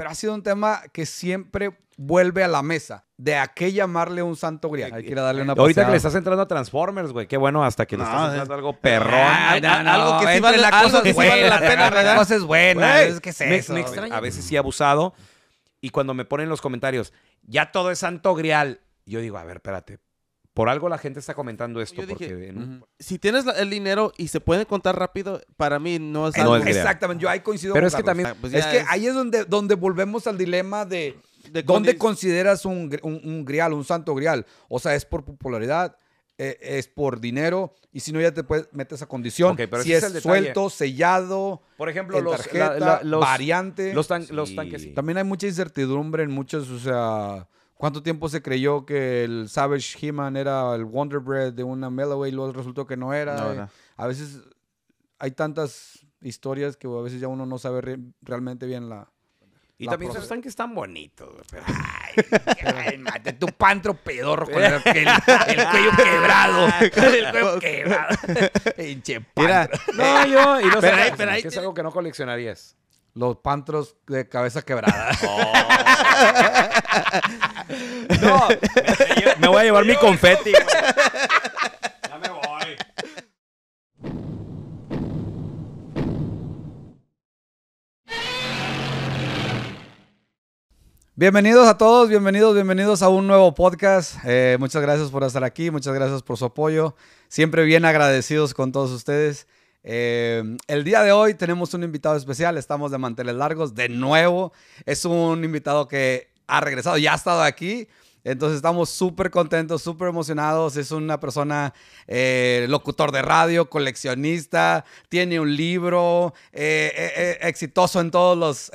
pero ha sido un tema que siempre vuelve a la mesa. De a qué llamarle un santo grial. Hay que darle una Ahorita que le estás entrando a Transformers, güey. Qué bueno, hasta que le estás entrando es... algo perrón. Ah, algo que sí vale la cosa, que sí vale la pena, ¿verdad? Cosa es buena. es que A veces sí abusado. Y cuando me ponen los comentarios, ya todo es santo grial. Yo digo, a ver, espérate, por algo la gente está comentando esto. Si tienes el dinero y se puede contar rápido, para mí no es algo... Exactamente, yo ahí coincido Pero con es que también... Ah, pues es que ahí es donde, donde volvemos al dilema de... ¿Dónde consideras un, grial, un santo grial? O sea, ¿es por popularidad? E, ¿Es por dinero? Y si no, ya te metes a condición. si es, suelto, sellado, por ejemplo, los, variantes. la, los, variante. Los, También hay mucha incertidumbre en muchos, o sea... ¿Cuánto tiempo se creyó que el Savage He-Man era el Wonder Bread de una Melloway y luego resultó que no era? A veces hay tantas historias que a veces ya uno no sabe realmente bien la, y también se están que están bonitos. Ay, mate, tu pantro pedorro con el, cuello quebrado. Con el cuello quebrado. Pinche Mira, no, yo. Y no sé, es algo que no coleccionarías. Los pantros de cabeza quebrada. Oh. no, me, voy a llevar mi confeti. Ya me voy. Bienvenidos a todos, bienvenidos, bienvenidos a un nuevo podcast. Eh, muchas gracias por estar aquí, muchas gracias por su apoyo. Siempre bien agradecidos con todos ustedes. Eh, el día de hoy tenemos un invitado especial, estamos de manteles largos de nuevo. Es un invitado que ha regresado, ya ha estado aquí. Entonces estamos súper contentos, súper emocionados. Es una persona eh, locutor de radio, coleccionista, tiene un libro, eh, exitoso en todos los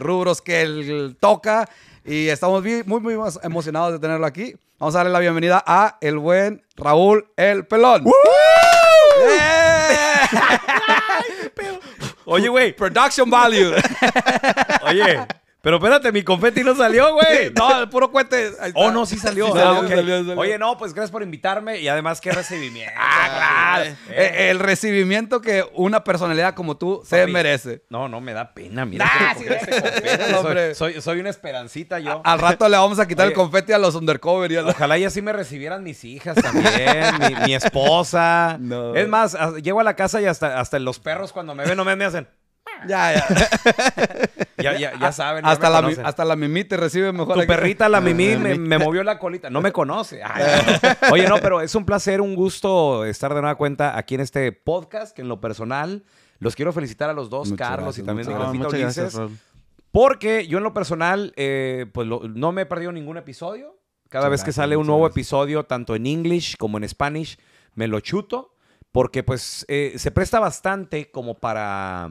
rubros que él toca. Y estamos muy, muy emocionados de tenerlo aquí. Vamos a darle la bienvenida a el buen Raúl El Pelón. Oye, güey, production value. Oye, Pero espérate, mi confeti no salió, güey. No, el puro cuete. Oh, no, sí ah, salió. Oye, no, pues gracias por invitarme y además qué recibimiento. ah, claro. Eh, eh. Eh, el recibimiento que una personalidad como tú se merece. No, no, me da pena. Mira, ah, sí, este soy, soy, soy, una esperancita yo. al rato le vamos a quitar el confeti a los undercover. Y Ojalá y así me recibieran mis hijas también, mi, esposa. Es más, llego a la casa y hasta, hasta los perros cuando me ven no me, me hacen... Ya, ya. Ya, ya, ya saben. hasta, la, hasta la Mimí te recibe mejor. Tu perrita, la Mimí, me, movió la colita. No me conoce. oye, no, pero es un placer, un gusto estar de nueva cuenta aquí en este podcast, que en lo personal los quiero felicitar a los dos, Carlos y también a Negrosita muchas porque yo en lo personal, eh, pues no me he perdido ningún episodio. Cada vez que sale un nuevo episodio, tanto en English como en Spanish, me lo chuto. Porque pues eh, se presta bastante como para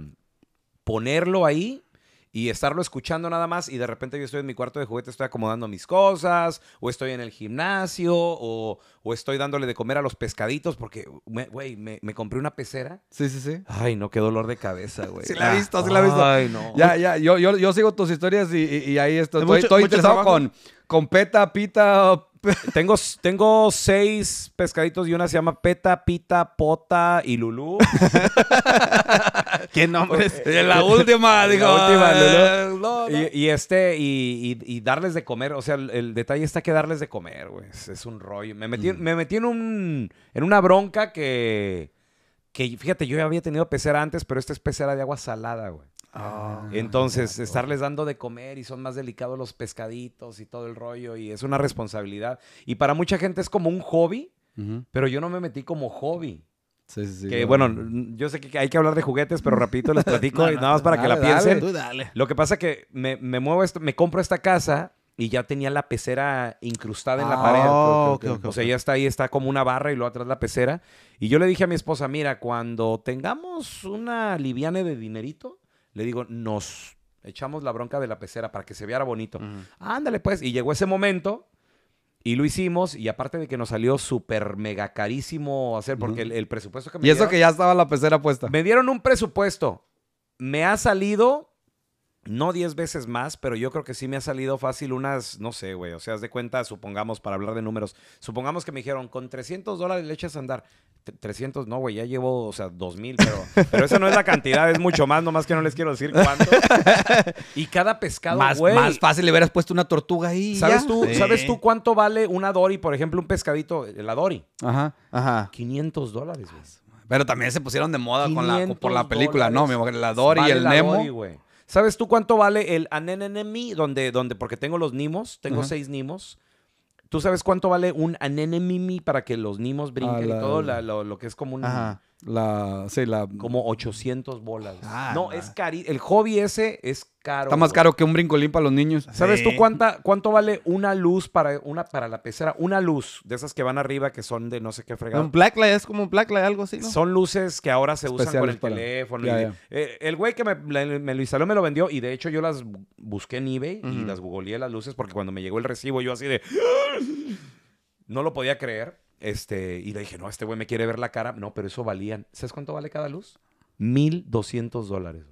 ponerlo ahí y estarlo escuchando nada más y de repente yo estoy en mi cuarto de juguete, estoy acomodando mis cosas, o estoy en el gimnasio, o, estoy dándole de comer a los pescaditos, porque, güey, me, compré una pecera. Sí, sí, sí. Ay, no, qué dolor de cabeza, güey. sí la he visto, sí la he visto. Ay, no. Ya, ya, yo, yo, yo sigo tus historias y, ahí estoy, estoy, interesado con, con peta, pita, tengo, tengo seis pescaditos y una se llama Peta, Pita, Pota y Lulú. ¿Qué nombres? Eh, la última, digo. última, eh, Y, este, y, darles de comer. O sea, el, detalle está que darles de comer, güey. Es, un rollo. Me metí, mm. me metí en, un, en una bronca que, que, fíjate, yo había tenido pecera antes, pero esta es pecera de agua salada, güey. Ah, ah, entonces, estarles dando de comer y son más delicados los pescaditos y todo el rollo y es una responsabilidad. Y para mucha gente es como un hobby, pero yo no me metí como hobby. Sí, sí, que bueno, yo sé que hay que hablar de juguetes, pero rapidito les platico nada más para que la piensen. Lo que pasa es que me, muevo, esto, me compro esta casa y ya tenía la pecera incrustada en la ah, pared. o sea, ya está ahí, está como una barra y luego atrás la pecera. Y yo le dije a mi esposa, mira, cuando tengamos una liviane de dinerito, le digo, nos echamos la bronca de la pecera para que se viera bonito. Ándale, pues. Y llegó ese momento y lo hicimos. Y aparte de que nos salió súper mega carísimo hacer, porque el, presupuesto que me Y eso que ya estaba la pecera puesta. Me dieron un presupuesto. Me ha salido no 10 veces más, pero yo creo que sí me ha salido fácil unas, no sé, güey, o sea, haz de cuenta, supongamos, para hablar de números, supongamos que me dijeron, con 300 dólares le echas a andar. 300, no, güey, ya llevo, o sea, 2000, pero, pero esa no es la cantidad, es mucho más, nomás que no les quiero decir cuánto. Y cada pescado, más, güey. Más fácil le hubieras puesto una tortuga ahí. ¿Sabes tú, ¿Sabes tú cuánto vale una Dory, por ejemplo, un pescadito, la Dory? Ajá, ajá. 500 dólares, güey. Pero también se pusieron de moda con la, por la película, ¿no? Mi la Dory y el la ¿Sabes tú cuánto vale el anenemimi? Donde, donde, porque tengo los nimos, tengo seis nimos. ¿Tú sabes cuánto vale un anenemimi para que los nimos brinquen y todo lo, que es como la, Como 800 bolas. Ah, no, es cari El hobby ese es caro. Está más caro que un brincolín para los niños. ¿Sabes tú cuánta, cuánto vale una luz para, una, para la pecera? Una luz de esas que van arriba que son de no sé qué fregado. Un blacklight, es como un blacklight, algo así, Son luces que ahora se usan con el teléfono. Eh, el güey que me, lo instaló me lo vendió y de hecho yo las busqué en eBay y las googleé las luces porque cuando me llegó el recibo yo así de... No lo podía creer. Este, y le dije, no, este güey me quiere ver la cara. No, pero eso valían. ¿Sabes cuánto vale cada luz? 1200 dólares,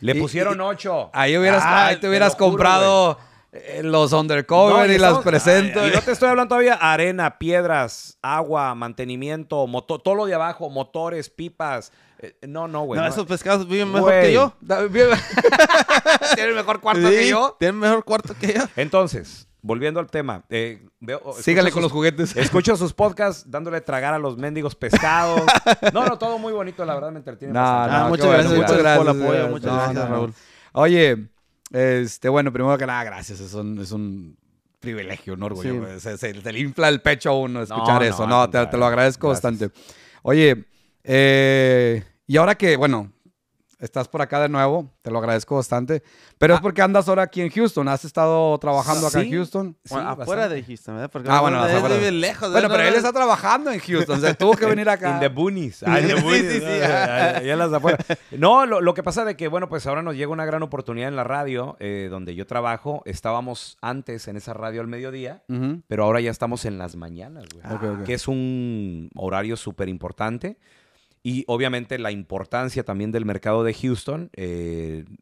Le pusieron 8 Ahí, hubieras, ah, te hubieras comprado eh, los undercover y, las presentes. no te estoy hablando todavía arena, piedras, agua, mantenimiento, moto, todo lo de abajo, motores, pipas. Eh, no, no, güey. No, esos pescados viven mejor que yo. Tienen mejor cuarto que yo. Tienen mejor cuarto que yo. Entonces, volviendo al tema. Eh, Sígale con los juguetes. Escucho sus podcasts dándole tragar a los mendigos pescados. no, no, todo muy bonito, la verdad me entretiene. No, no, ah, muchas gracias, muchas gracias, por el apoyo, muchas gracias, Raúl. Oye, este, bueno, primero que nada, gracias. Es un, es un privilegio, un orgullo. Se, se, le infla el pecho a uno escuchar eso. No, te, lo agradezco bastante. Oye, eh, y ahora que, bueno, estás por acá de nuevo, te lo agradezco bastante. Pero es ah. porque andas ahora aquí en Houston, has estado trabajando acá en Houston. Sí, afuera de Houston, ¿verdad? Porque ah, bueno, él vive lejos. Bueno, pero él está trabajando en Houston, o sea, tuvo que venir acá. En the boonies. Ah, the boonies. sí, sí, sí. las afuera. No, lo, que pasa de que, bueno, pues ahora nos llega una gran oportunidad en la radio, eh, donde yo trabajo. Estábamos antes en esa radio al mediodía, pero ahora ya estamos en las mañanas, güey. Que es un horario súper importante. Y obviamente la importancia también del mercado de Houston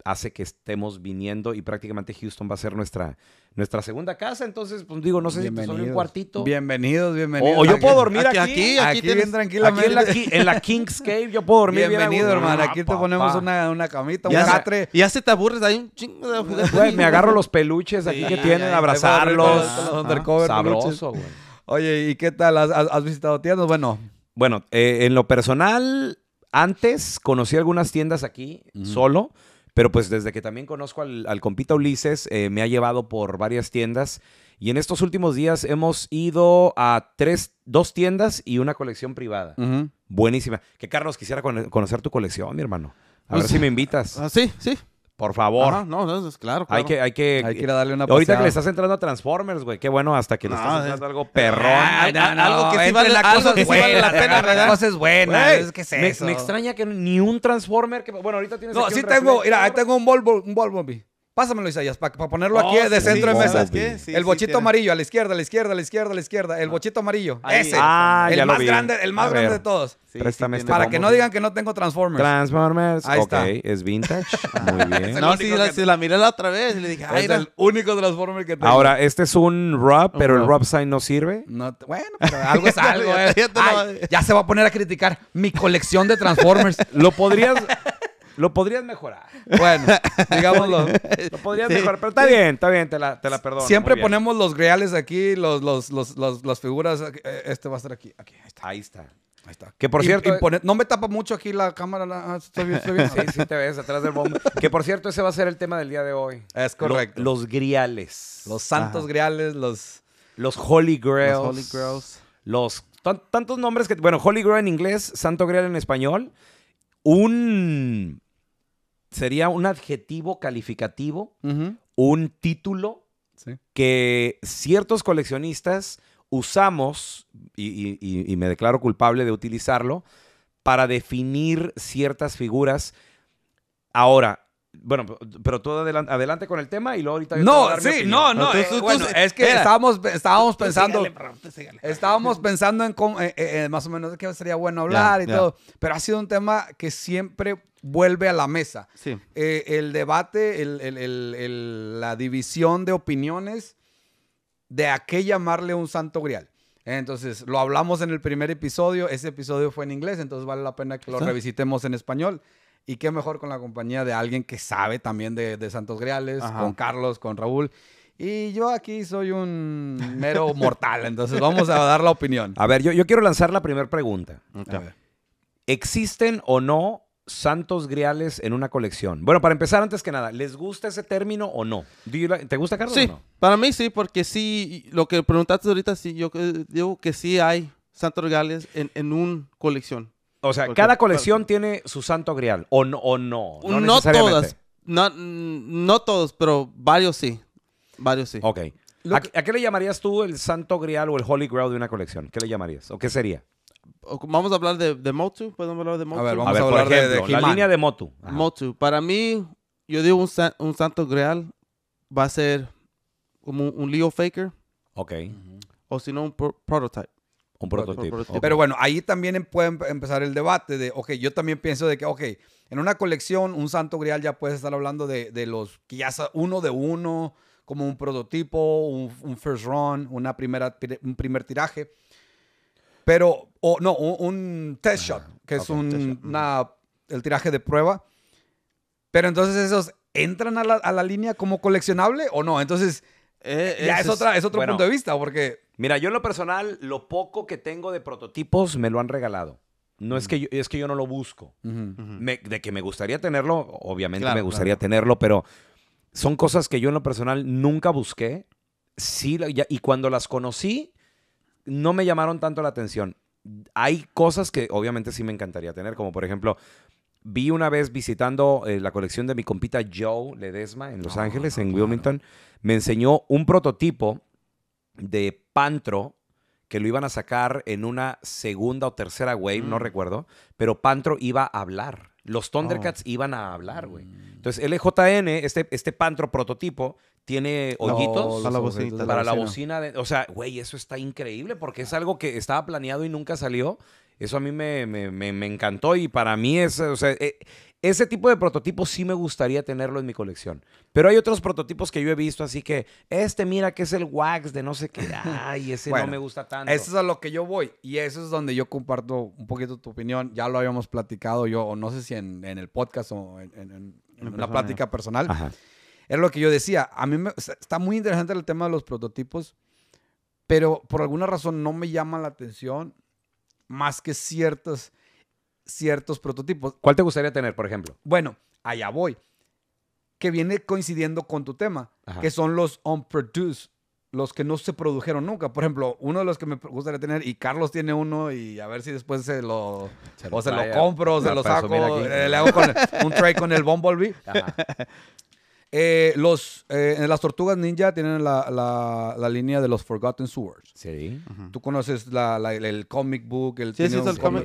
hace que estemos viniendo y prácticamente Houston va a ser nuestra, nuestra segunda casa. Entonces, pues digo, no sé si te un cuartito. Bienvenidos, bienvenidos. O, yo puedo dormir aquí. Aquí, aquí, aquí bien En la, en Kings Cave yo puedo dormir. Bienvenido, hermano. Aquí te ponemos una, una camita, un catre. Y ya se te aburres, hay un chingo de... me agarro los peluches aquí que tienen, abrazarlos. undercover Sabroso, Oye, ¿y qué tal? ¿Has, has visitado tiendas? Bueno, bueno, eh, en lo personal, antes conocí algunas tiendas aquí solo, pero pues desde que también conozco al, al compita Ulises, eh, me ha llevado por varias tiendas. Y en estos últimos días hemos ido a tres, dos tiendas y una colección privada. Buenísima. Que Carlos, quisiera conocer tu colección, mi hermano. A pues ver si me invitas. Ah, sí, sí. Por favor. no, no, es claro, Hay que, hay que. Hay que ir a darle una Ahorita que le estás entrando a Transformers, güey. Qué bueno, hasta que le estás entrando algo perrón. algo que sí vale la, cosa, que buena, la pena, ¿verdad? Cosas buenas. Es que es eso. Me, extraña que ni un Transformer. Que, bueno, ahorita tienes. No, sí tengo. Mira, ahí tengo un Volvo. Un Volvo, Pásamelo, Isaías, para ponerlo oh, aquí de centro de mesa. el bochito amarillo, a la izquierda, a la izquierda, a la izquierda, a la izquierda. El ah. bochito amarillo. Ese. Ah, el más grande, el más grande de todos. Préstame este para que no digan que no tengo Transformers. Transformers. Ahí está. Ok, es vintage. Muy bien. no, si la, la, miré la otra vez y le dije, ay, era el único Transformer que tengo. Ahora, este es un rub, pero el rub sign no sirve. bueno, pero algo es algo. eh. ya se va a poner a criticar mi colección de Transformers. Lo podrías Lo podrías mejorar. Bueno, digámoslo. Lo podrías mejorar. Pero está bien, está bien, te la, te la perdono. Siempre ponemos los Griales aquí, los, los, los, los, las figuras. Eh, este va a estar aquí. aquí ahí está. Ahí está. Que por cierto. no me tapa mucho aquí la cámara. La, ah, estoy bien, estoy bien. Sí, sí, te ves atrás del bombo. que por cierto, ese va a ser el tema del día de hoy. Es correcto. los griales. Los santos griales, los. Los holy grails. Los holy grails. Los. tantos nombres que. Bueno, holy grail en inglés, santo grial en español. Un sería un adjetivo calificativo, un título que ciertos coleccionistas usamos, y, me declaro culpable de utilizarlo, para definir ciertas figuras. Ahora, bueno, pero tú adelante, con el tema y luego ahorita. Yo no, sí, no, no. Eh, es que eh, estábamos, estábamos pensando. Pues, estábamos pensando en eh, más o menos de qué sería bueno hablar y todo. Pero ha sido un tema que siempre vuelve a la mesa. Sí. el debate, el, el, el, la división de opiniones de a qué llamarle un santo grial. Entonces, lo hablamos en el primer episodio. Ese episodio fue en inglés, entonces vale la pena que lo revisitemos en español. Y qué mejor con la compañía de alguien que sabe también de, Santos Griales, con Carlos, con Raúl. Y yo aquí soy un mero mortal, entonces vamos a dar la opinión. A ver, yo, yo quiero lanzar la primera pregunta. ¿Existen o no santos griales en una colección? Bueno, para empezar, antes que nada, ¿les gusta ese término o no? ¿Te gusta, Carlos? Sí, o no? para mí sí, porque sí, lo que preguntaste ahorita, sí, yo eh, digo que sí hay santos griales en, en una colección. O sea, cada colección tiene su santo grial, o no. no, no, todas. No, todos, pero varios sí. Varios sí. Ok. ¿A, qué le llamarías tú el santo grial o el holy grail de una colección? ¿Qué le llamarías? ¿O qué sería? Vamos a hablar de, de Motu. ¿Podemos hablar de A ver, vamos a, hablar de, La línea de Motu. Moto. Para mí, yo digo un, santo grial va a ser como un, Leo Faker. Ok. O si no, un prototype. Un prototipo. Pero bueno, ahí también em, puede empezar el debate de, ok, yo también pienso de que, ok, en una colección, un santo grial ya puedes estar hablando de, los que ya uno de uno, como un prototipo, un, first run, una primera, un primer tiraje. Pero, o no, un, test shot, que es una, el tiraje de prueba. Pero entonces esos entran a la, a la línea como coleccionable o no. Entonces, eh, ya es, otra, es otro punto de vista, porque... Mira, yo en lo personal, lo poco que tengo de prototipos me lo han regalado. No es, que yo, es que yo no lo busco. de que me gustaría tenerlo, obviamente me gustaría tenerlo, pero son cosas que yo en lo personal nunca busqué. Sí, y cuando las conocí, no me llamaron tanto la atención. Hay cosas que obviamente sí me encantaría tener, como por ejemplo, vi una vez visitando eh, la colección de mi compita Joe Ledesma en Los ah, Ángeles, en Wilmington, me enseñó un prototipo de Pantro, que lo iban a sacar en una segunda o tercera wave, no mm. recuerdo, pero Pantro iba a hablar. Los Thundercats oh. iban a hablar, güey. Mm. Entonces, LJN, este, este Pantro prototipo, tiene hoyitos para la, bocina. o sea, güey, eso está increíble porque es algo que estaba planeado y nunca salió. Eso a mí me, encantó y para mí es, eh, ese tipo de prototipos sí me gustaría tenerlo en mi colección. Pero hay otros prototipos que yo he visto, así que este mira que es el wax de no sé qué. Ay, ese no me gusta tanto. Eso es a lo que yo voy. Y eso es donde yo comparto un poquito tu opinión. Ya lo habíamos platicado yo, o no sé si en, el podcast o en, la plática personal. Era lo que yo decía. A mí está muy interesante el tema de los prototipos, pero por alguna razón no me llama la atención más que ciertas ciertos prototipos. ¿Cuál te gustaría tener, por ejemplo? Bueno, allá voy. Que viene coincidiendo con tu tema, que son los unproduced, los que no se produjeron nunca. Por ejemplo, uno de los que me gustaría tener, y Carlos tiene uno, y a ver si después se lo, o se lo compro, o se ah, lo saco, eh, le hago un trade con el Bumblebee. Ajá. Eh, los, eh, las tortugas ninja tienen la, línea de los Forgotten Swords. Sí. Tú conoces el comic book. El, sí, sí,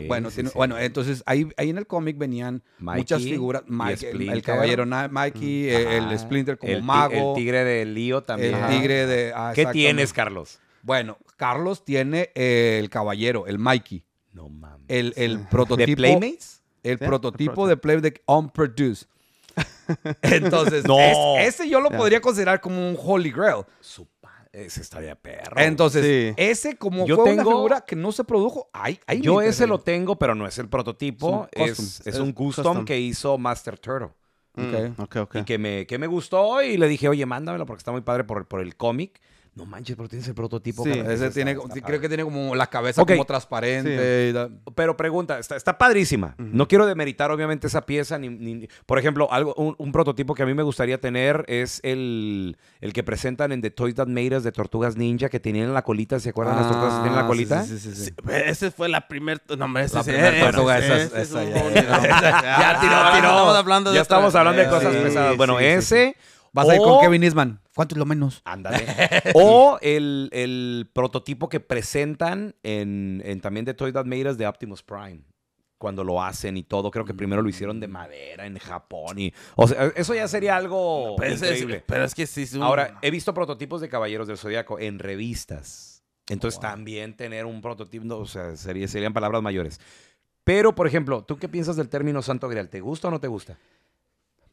Bueno, bueno, entonces ahí, ahí en el cómic venían muchas figuras. el, caballero Mikey, el, Splinter eh, como mago. El tigre de Lío también. El tigre de. Ah, ¿Qué tienes, Carlos? Bueno, Carlos tiene el caballero, el Mikey. No mames. El, prototipo. ¿De Playmates? El prototipo de Play de Unproduced. Entonces, ese yo lo podría considerar como un Holy Grail. Su ese estaría perro. Entonces, ese como yo fue tengo, una figura que no se produjo, Yo ese lo tengo, pero no es el prototipo. Es un custom, que hizo Master Turtle. Okay, mm. okay. Y que me, gustó y le dije, oye, mándamelo porque está muy padre por, por el cómic. No manches, pero tiene ese prototipo. Sí, creo que tiene como la cabeza como transparente. Pero pregunta, está, padrísima. No quiero demeritar obviamente esa pieza. Ni, por ejemplo, algo, un, prototipo que a mí me gustaría tener es el, que presentan en The Toys That Made Us de Tortugas Ninja que tenían la colita. ¿Se acuerdan las tortugas que tienen la ah, colita? Sí, sí, sí. Ese fue la primera... No, hombre, esa tortuga. Ya tiró, ah, tiró. Ya estamos hablando de cosas pesadas. Bueno, ese... Vas a ir con Kevin Eastman. ¿Cuánto es lo menos? Ándale. o el, prototipo que presentan en, también de Toys That Made Us de Optimus Prime cuando lo hacen y todo. Creo que mm. primero lo hicieron de madera en Japón y. O sea, eso ya sería algo pero que sí. Ahora, he visto prototipos de Caballeros del Zodíaco en revistas. Entonces, también tener un prototipo, o sea, sería, serían palabras mayores. Pero, por ejemplo, ¿tú qué piensas del término Santo Grial? ¿Te gusta o no te gusta?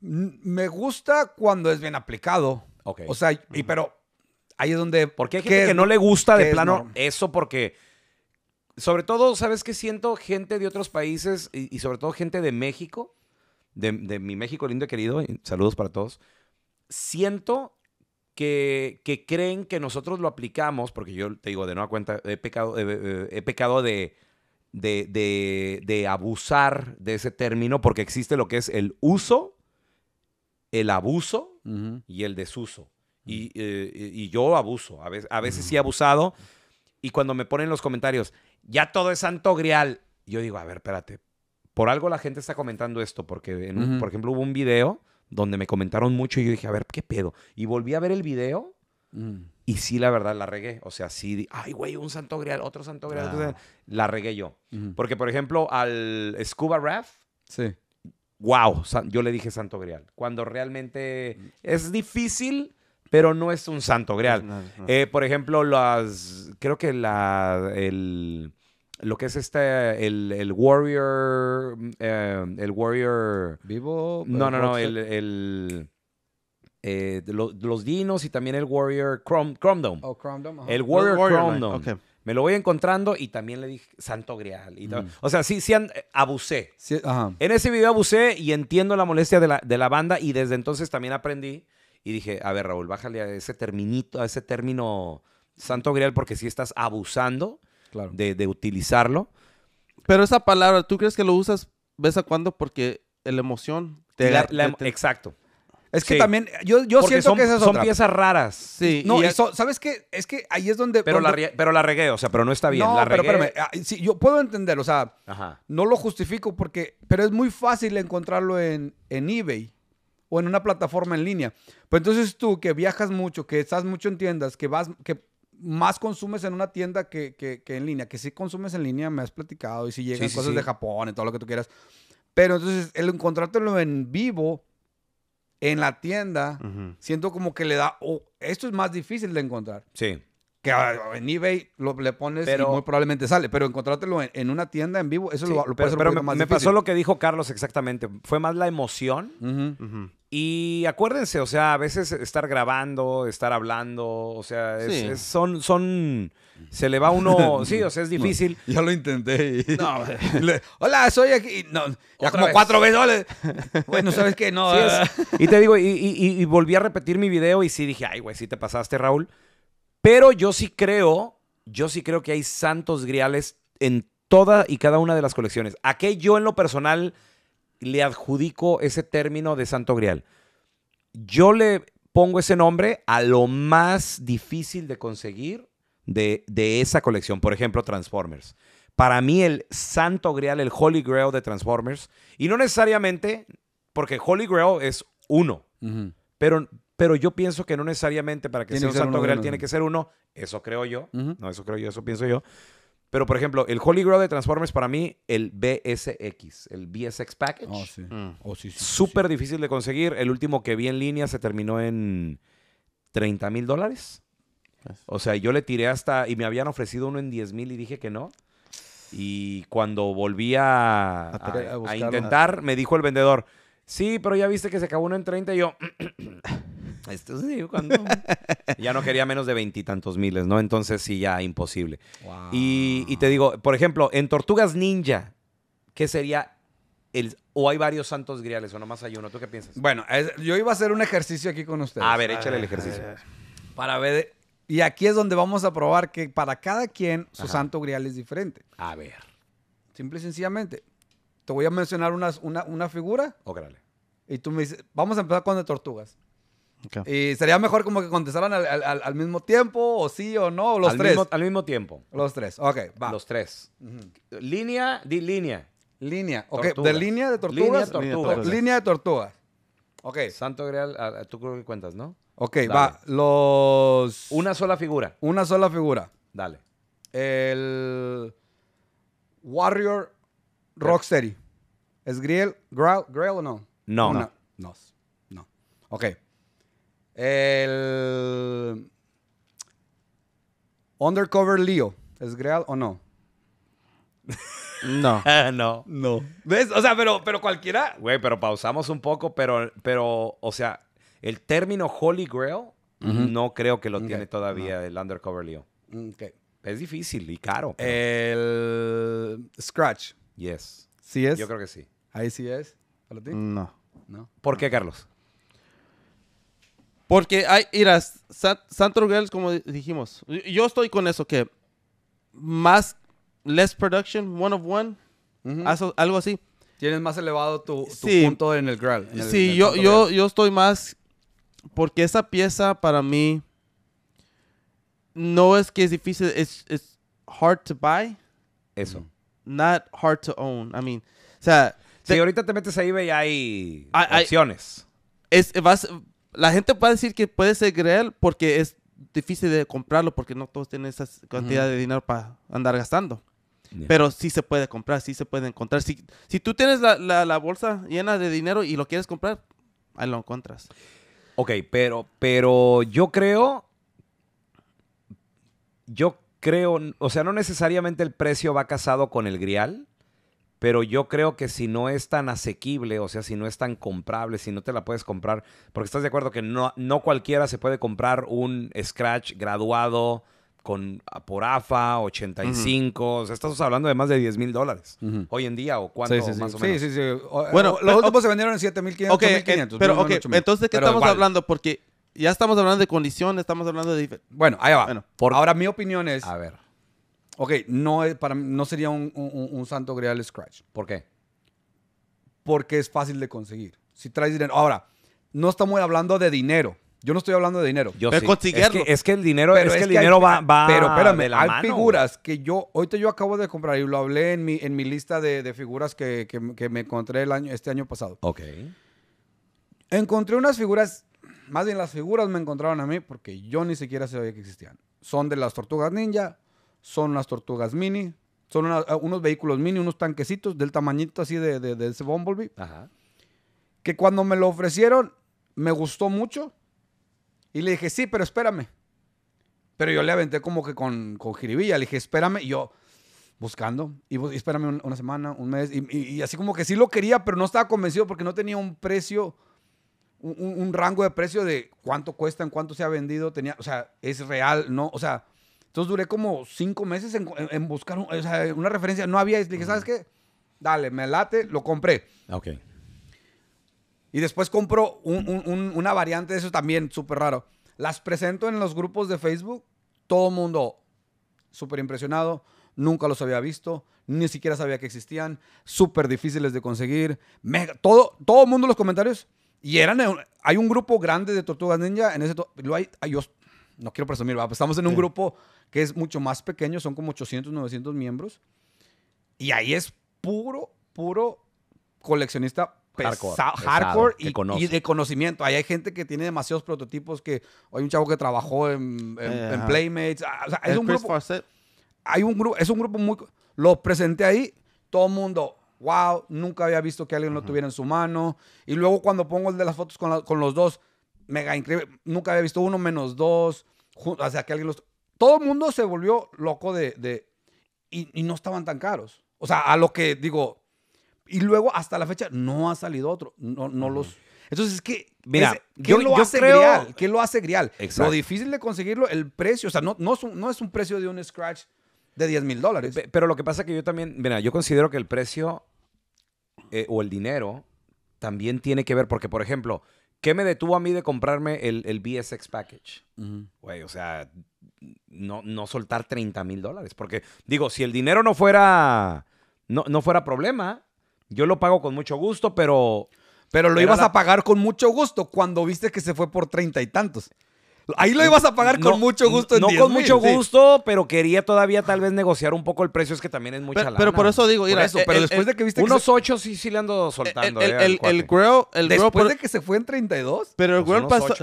Me gusta cuando es bien aplicado. O sea, y, pero ahí es donde... Porque hay gente que no le gusta de plano eso porque... Sobre todo, ¿sabes qué siento? Gente de otros países y, sobre todo gente de México, de, mi México lindo y querido, saludos para todos. Siento que, que, creen que nosotros lo aplicamos, porque yo te digo, de nueva cuenta, he pecado, he pecado de, de, de, de abusar de ese término, porque existe lo que es el uso el abuso y el desuso. Eh, eh, y, yo abuso, a veces, a sí he abusado. Y cuando me ponen los comentarios, ya todo es santo grial, yo digo, a ver, espérate, por algo la gente está comentando esto, porque, por ejemplo, hubo un video donde me comentaron mucho y yo dije, a ver, ¿qué pedo? Y volví a ver el video mm. y sí, la verdad, la regué. O sea, sí, ay, güey, un santo grial, otro santo grial. Ah. La regué yo. Porque, por ejemplo, al Scuba Raf, sí wow, yo le dije santo grial. Cuando realmente es difícil, pero no es un santo grial. Eh, por ejemplo, las, creo que la, el, lo que es este, el, Warrior, eh, el Warrior... Vivo. No, no, no, el... Eh, los dinos y también el Warrior Chrome, oh, El Warrior, Warrior me lo voy encontrando y también le dije santo grial. Y mm. O sea, sí, sí eh, abusé. En ese video abusé y entiendo la molestia de la, de la, banda y desde entonces también aprendí y dije, a ver, Raúl, bájale a ese terminito, a ese término santo grial porque sí estás abusando de, utilizarlo. Pero esa palabra, ¿tú crees que lo usas vez a cuando Porque la emoción te... Exacto. Es que también, yo, yo siento que esas son piezas raras. Sí. No, eso, ¿sabes qué? Es que ahí es donde. Pero, la, pero la regué, o sea, pero no está bien. la regué. pero espérame. Ah, sí, yo puedo entender, o sea, no lo justifico porque. Pero es muy fácil encontrarlo en, en eBay o en una plataforma en línea. Pues entonces tú que viajas mucho, que estás mucho en tiendas, que vas. que más consumes en una tienda que, en línea, que si consumes en línea, me has platicado, y si llegan cosas de Japón y todo lo que tú quieras. Pero entonces, el encontrártelo en vivo en la tienda, siento como que le da, esto es más difícil de encontrar. Sí. Que en eBay lo, le pones pero, y muy probablemente sale, pero encontrártelo en, una tienda en vivo, eso lo, puede me, me pasó lo que dijo Carlos exactamente. Fue más la emoción y acuérdense, o sea, a veces estar grabando, estar hablando, o sea, son, son, se le va uno, sí, o sea, es difícil. ya lo intenté. no, hola, soy aquí. No, ya como cuatro veces, Bueno, ¿sabes qué? No. Ah. y te digo, y, volví a repetir mi video y sí dije, ay, güey, sí te pasaste, Raúl. Pero yo sí creo, yo sí creo que hay santos griales en toda y cada una de las colecciones. Aquí yo en lo personal le adjudico ese término de Santo Grial. Yo le pongo ese nombre a lo más difícil de conseguir de, esa colección, por ejemplo, Transformers. Para mí el Santo Grial, el Holy Grail de Transformers, y no necesariamente, porque Holy Grail es uno, pero, pero yo pienso que no necesariamente para que sea un Santo Grial tiene que ser uno, eso creo yo, no, eso creo yo, eso pienso yo pero, por ejemplo, el Holy Grail de Transformers para mí, el BSX, el BSX Package. Oh, sí. Mm. Oh, Súper difícil de conseguir. El último que vi en línea se terminó en 30 mil dólares. Pues. O sea, yo le tiré hasta. Y me habían ofrecido uno en 10 mil y dije que no. Y cuando volví a, intentar, me dijo el vendedor: Sí, pero ya viste que se acabó uno en 30. Y yo. Esto sí, cuando. ya no quería menos de veintitantos miles, ¿no? Entonces sí, ya imposible. Y, te digo, por ejemplo, en Tortugas Ninja, ¿qué sería el. O hay varios santos griales, o nomás hay uno. ¿Tú qué piensas? Bueno, yo iba a hacer un ejercicio aquí con ustedes. A ver, échale el ejercicio. Para ver. Y aquí es donde vamos a probar que para cada quien su santo grial es diferente. A ver. Simple y sencillamente. Te voy a mencionar una, figura. Órale. y tú me dices, vamos a empezar con de tortugas. Y sería mejor como que contestaran al, mismo tiempo, o sí o no, o los tres. al mismo tiempo. Los tres, ok, va. Los tres. Línea, di línea. Línea, ok. ¿De línea de tortugas? Línea, tortugas. Línea de tortugas. Ok. Santo Grial, tú creo que cuentas, ¿no? Ok, va. Los. Una sola figura. Una sola figura. Dale. El. Warrior Rocksteady. ¿Es Grial? Grail, o no? No. No. No. Ok. El Undercover Leo, ¿es Grail o no? No. Ah, no. No. ¿Ves? O sea, pero, pero cualquiera. Güey, pero pausamos un poco, pero, pero, o sea, el término Holy Grail no creo que lo tiene todavía el Undercover Leo. Es difícil y caro. El Scratch. Yes. ¿Sí es? Yo creo que sí. Ahí sí es. lo No. ¿No? ¿Por qué, Carlos? Porque hay, mira, Santos Girls, como dijimos, yo estoy con eso, que más, less production, one of one, algo así. Tienes más elevado tu, punto en el Grail. sí, yo, yo, estoy más, porque esa pieza para mí no es que es difícil, es hard to buy. Eso. Not hard to own. I mean, o sea... Si ahorita te metes a eBay hay opciones. es, vas, la gente puede decir que puede ser Grial porque es difícil de comprarlo porque no todos tienen esa cantidad de dinero para andar gastando. Pero sí se puede comprar, sí se puede encontrar. Si, tú tienes la, bolsa llena de dinero y lo quieres comprar, ahí lo encuentras. Ok, pero, pero yo creo, yo creo, o sea, no necesariamente el precio va casado con el grial, pero yo creo que si no es tan asequible, o sea, si no es tan comprable, si no te la puedes comprar, porque estás de acuerdo que no, no cualquiera se puede comprar un Scratch graduado con ah, por AFA, 85, o sea, estamos hablando de más de 10 mil dólares hoy en día, o cuánto más o menos. Sí, sí, sí. Eh, bueno, los otros se vendieron en 7500, okay, 500. Eh, pero, ok, entonces, ¿de qué estamos hablando? Porque ya estamos hablando de condición, estamos hablando de... Bueno, ahí va. Ahora, mi opinión es... A ver Ok, no, para, no sería un, santo grial Scratch. ¿Por qué? Porque es fácil de conseguir. Si traes dinero. Ahora, no estamos hablando de dinero. Yo no estoy hablando de dinero. Yo Es que, el dinero, es, el dinero va, va, Pero espérame, hay figuras que yo. Ahorita yo acabo de comprar y lo hablé en mi, en mi lista de, figuras que, me encontré el año, este año pasado. Ok. Encontré unas figuras. Más bien las figuras me encontraron a mí porque yo ni siquiera sabía que existían. Son de las tortugas ninja, son las tortugas mini, son ah, unos vehículos mini, unos tanquecitos del tamañito así de, de, ese Bumblebee. Que cuando me lo ofrecieron, me gustó mucho. Y le dije, sí, pero espérame. Pero yo le aventé como que con, con jiribilla. Le dije, espérame. yo, buscando. Y, espérame una semana, un mes. Y, así como que sí lo quería, pero no estaba convencido porque no tenía un precio, un, un rango de precio de cuánto cuesta, en cuánto se ha vendido. Tenía, o sea, es real, ¿no? O sea, entonces duré como cinco meses en, buscar una referencia. No había, dije, ¿sabes qué? Dale, me late, lo compré. Ok. Y después compro una variante de eso también, súper raro. Las presento en los grupos de Facebook, todo el mundo súper impresionado, nunca los había visto, ni siquiera sabía que existían, súper difíciles de conseguir, todo, todo el mundo los comentarios, y eran, eh, hay un grupo grande de tortugas ninja, en ese, hay, yo no quiero presumir, pues estamos en un grupo que es mucho más pequeño, son como 800, 900 miembros. Y ahí es puro, puro coleccionista hardcore, hardcore y, de conocimiento. Ahí hay gente que tiene demasiados prototipos, que hay un chavo que trabajó en, Playmates. Ah, es, un grupo, hay un grupo, es un grupo muy... Lo presenté ahí, todo el mundo, wow, nunca había visto que alguien lo tuviera en su mano. Y luego cuando pongo el de las fotos con los dos, mega increíble. Nunca había visto uno menos dos. O sea, que alguien los... Todo el mundo se volvió loco de... de y, no estaban tan caros. O sea, a lo que digo... Y luego, hasta la fecha, no ha salido otro. No, no los... Entonces, es que... Mira, ¿qué, yo, lo hace creo... ¿qué, lo hace grial? Lo difícil de conseguirlo, el precio. O sea, no, no, es, un, no es un precio de un scratch de 10 mil dólares. Pero lo que pasa es que yo también... Mira, yo considero que el precio eh, o el dinero también tiene que ver, porque por ejemplo, ¿Qué me detuvo a mí de comprarme el, el BSX Package? Güey, o sea, no, soltar 30 mil dólares. Porque, digo, si el dinero no fuera, no, fuera problema, yo lo pago con mucho gusto, pero... Pero lo ibas a pagar con mucho gusto cuando viste que se fue por treinta y tantos. Ahí lo ibas a pagar con mucho gusto. no con mucho gusto, pero quería todavía tal vez negociar un poco el precio, es que también es mucha pero, lana. Pero por eso digo, mira, eso, eh, pero después de que viste... Unos 8 sí, sí le ando soltando. El, eh, el, grow... El después de que se fue en 32. Pero el grow pasó...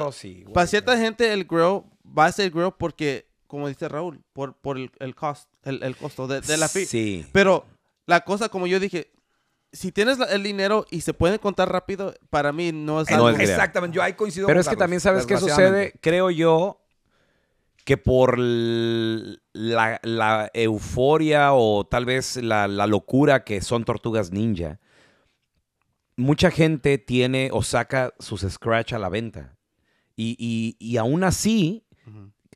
para cierta gente el grow va a ser grow porque, como dice Raúl, por, por el, cost, el, costo de, la fee. Sí. Pero la cosa, como yo dije, si tienes el dinero y se puede contar rápido, para mí no es ah, algo. Exactamente, yo ahí coincido Pero es que también sabes qué sucede, creo yo, que por la, euforia o tal vez la, locura que son tortugas ninja, mucha gente tiene o saca sus scratch a la venta. Y, y, aún así,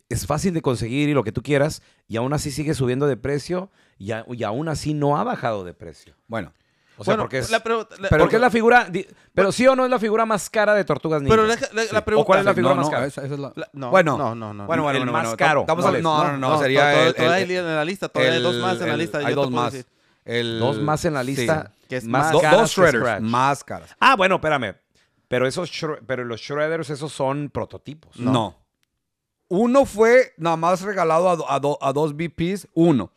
es fácil de conseguir y lo que tú quieras, y aún así sigue subiendo de precio y, y aún así no ha bajado de precio. Bueno. O sea, porque es. La pero porque es la figura. pero sí o no es la figura más cara de Tortugas Ninja. Pero la, la, pregunta. ¿O cuál es la figura más cara? No, no, bueno, no, no, no. Bueno, bueno, el más caro. Estamos no, no, no, no, Sería el, el, en la lista. Todavía hay dos más en la lista. Hay dos más. Dos más en la lista. Que es más, caras dos shredders. Más caras. Ah, bueno, espérame. Pero, esos pero los shredders, esos son prototipos. No. Uno fue nada más regalado a, a dos VPs, uno.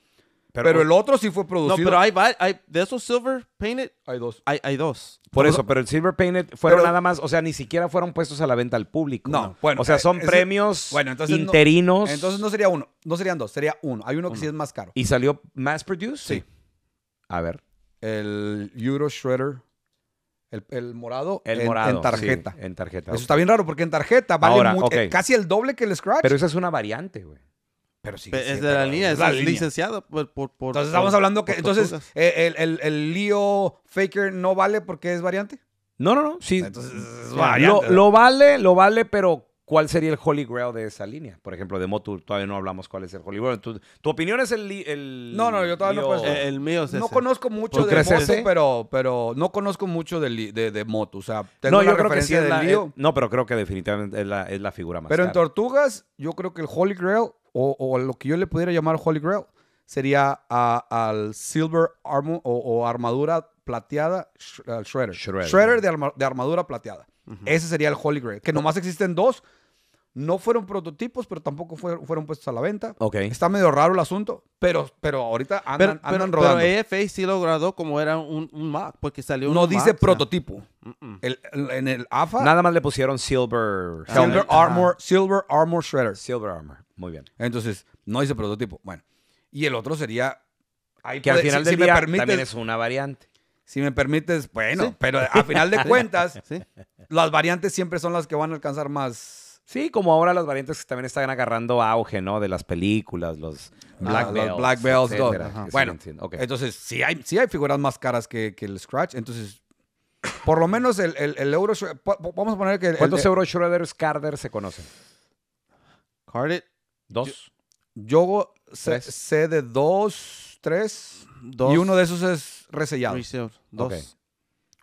Pero, el otro sí fue producido. No, pero hay, de esos Silver Painted. Hay dos. Hay, hay dos. Por eso, pero el Silver Painted fueron nada más, o sea, ni siquiera fueron puestos a la venta al público. No, bueno. O sea, eh, son premios interinos. entonces no sería uno, no serían dos, sería uno. Hay uno, que sí es más caro. ¿Y salió mass produced? Sí. A ver. El Euro Shredder. El, morado, el en, morado en, tarjeta. en tarjeta. Eso está bien raro porque en tarjeta vale eh, casi el doble que el scratch. Pero esa es una variante, güey. Pero es de la línea, es, licenciado por, Entonces estamos hablando que entonces eh, el, el, el lío Faker no vale porque es variante. No, no, no. Sí. Entonces variante. Lo, vale, lo vale, pero ¿cuál sería el holy grail de esa línea? Por ejemplo, de Motul todavía no hablamos cuál es el holy grail. Tu, opinión es el, el No, no, yo todavía no eh, El mío es No conozco mucho de Motu, pero, pero no conozco mucho de, de, Motu. O sea, tengo no, yo la creo referencia que sí del lío. Eh, no, pero creo que definitivamente es la, es la figura más Pero en Tortugas, yo creo que el holy grail o, lo que yo le pudiera llamar Holy Grail, sería al Silver Armor o, armadura plateada al Shredder. Shredder. de, armadura plateada. Ese sería el Holy Grail, que nomás existen dos, no fueron prototipos, pero tampoco fueron, puestos a la venta. Está medio raro el asunto, pero, pero ahorita andan, rodando. Pero EFA sí lo como era un, Mac, porque salió No dice prototipo. en el AFA... Nada más le pusieron Silver... Armor, Silver Armor Shredder. Silver Armor, muy bien. Entonces, no dice prototipo. Bueno, y el otro sería... que al final del también es una variante si me permites, bueno, pero al final de cuentas, las variantes siempre son las que van a alcanzar más Sí, como ahora las variantes que también están agarrando auge, ¿no? De las películas, los ah, Black Bells. bueno, entonces, sí hay, sí hay figuras más caras que, el Scratch. Entonces, por lo menos el, Euro... Vamos a poner que... ¿Cuántos Euro Shredders Carter se conocen? Carter... Dos. Yo, sé, de dos, tres. Dos. Y uno de esos es resellado. Dos.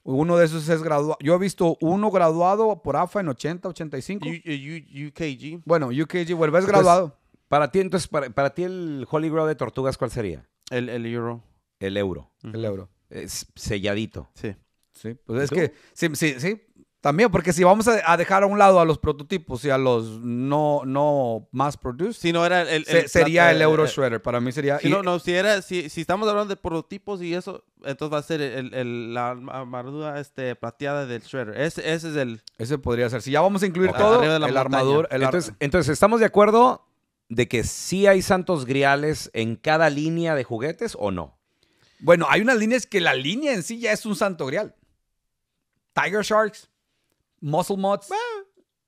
Uno de esos es graduado. Yo he visto uno graduado por AFA en 80, 85. UKG. Bueno, UKG, vuelves pues, graduado. Para ti, entonces, para, ti el Holy Grail de Tortugas, ¿cuál sería? El, euro. El euro. El euro. Es selladito. Sí. Sí, pues es que, sí, sí, sí, también, porque si vamos a, dejar a un lado a los prototipos y a los no, no mass produced, era sería eh, el, Euro eh, eh, Shredder. Para mí sería. Si, y, si, si, estamos hablando de prototipos y eso, entonces va a ser la armadura este, plateada del Shredder. Ese, es el. Ese podría ser. Si ya vamos a incluir todo, la el armadura. entonces, entonces, ¿estamos de acuerdo de que sí hay santos griales en cada línea de juguetes o no? Bueno, hay unas líneas que la línea en sí ya es un santo grial. Tiger Sharks Muscle Mods. Ah.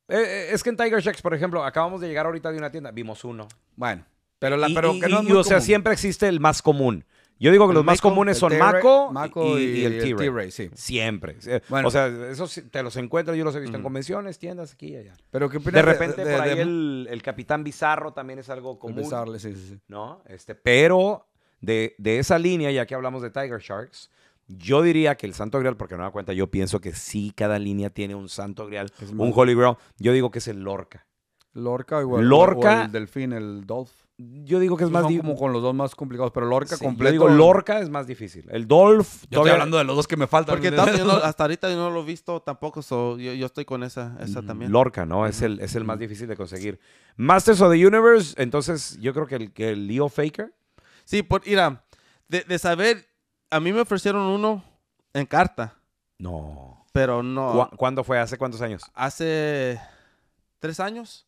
Eh, eh, es que en Tiger Sharks, por ejemplo, acabamos de llegar ahorita de una tienda, vimos uno. Bueno, pero, no o sea, siempre existe el más común. Yo digo que los más comunes son Mako, y, el T-Ray. Sí. Siempre. Eh, bueno, o sea, esos te los encuentro, yo los he visto en convenciones, tiendas, aquí y allá. Pero de repente por ahí el, Capitán Bizarro también es algo común. Bizarro, sí, sí, ¿No? Este, pero de, esa línea, ya que hablamos de Tiger Sharks, yo diría que el Santo Grial, porque no me da cuenta, yo pienso que sí, cada línea tiene un Santo Grial, un Holy Grail. Yo digo que es el Lorca. Lorca igual. Lorca. O el delfín, el Dolph. Yo digo que es más difícil. como con los dos más complicados, pero Lorca completo. Yo digo Lorca es más difícil. El Dolph. Yo estoy hablando de los dos que me faltan. Porque hasta ahorita yo no lo he visto tampoco, yo, estoy con esa, mm, también. Lorca, ¿no? Es, el, es el más difícil de conseguir. Masters of the Universe, entonces yo creo que el, que el Leo Faker. Sí, mira, de saber a mí me ofrecieron uno en carta. No. Pero no. ¿Cuándo fue? ¿Hace cuántos años? Hace tres años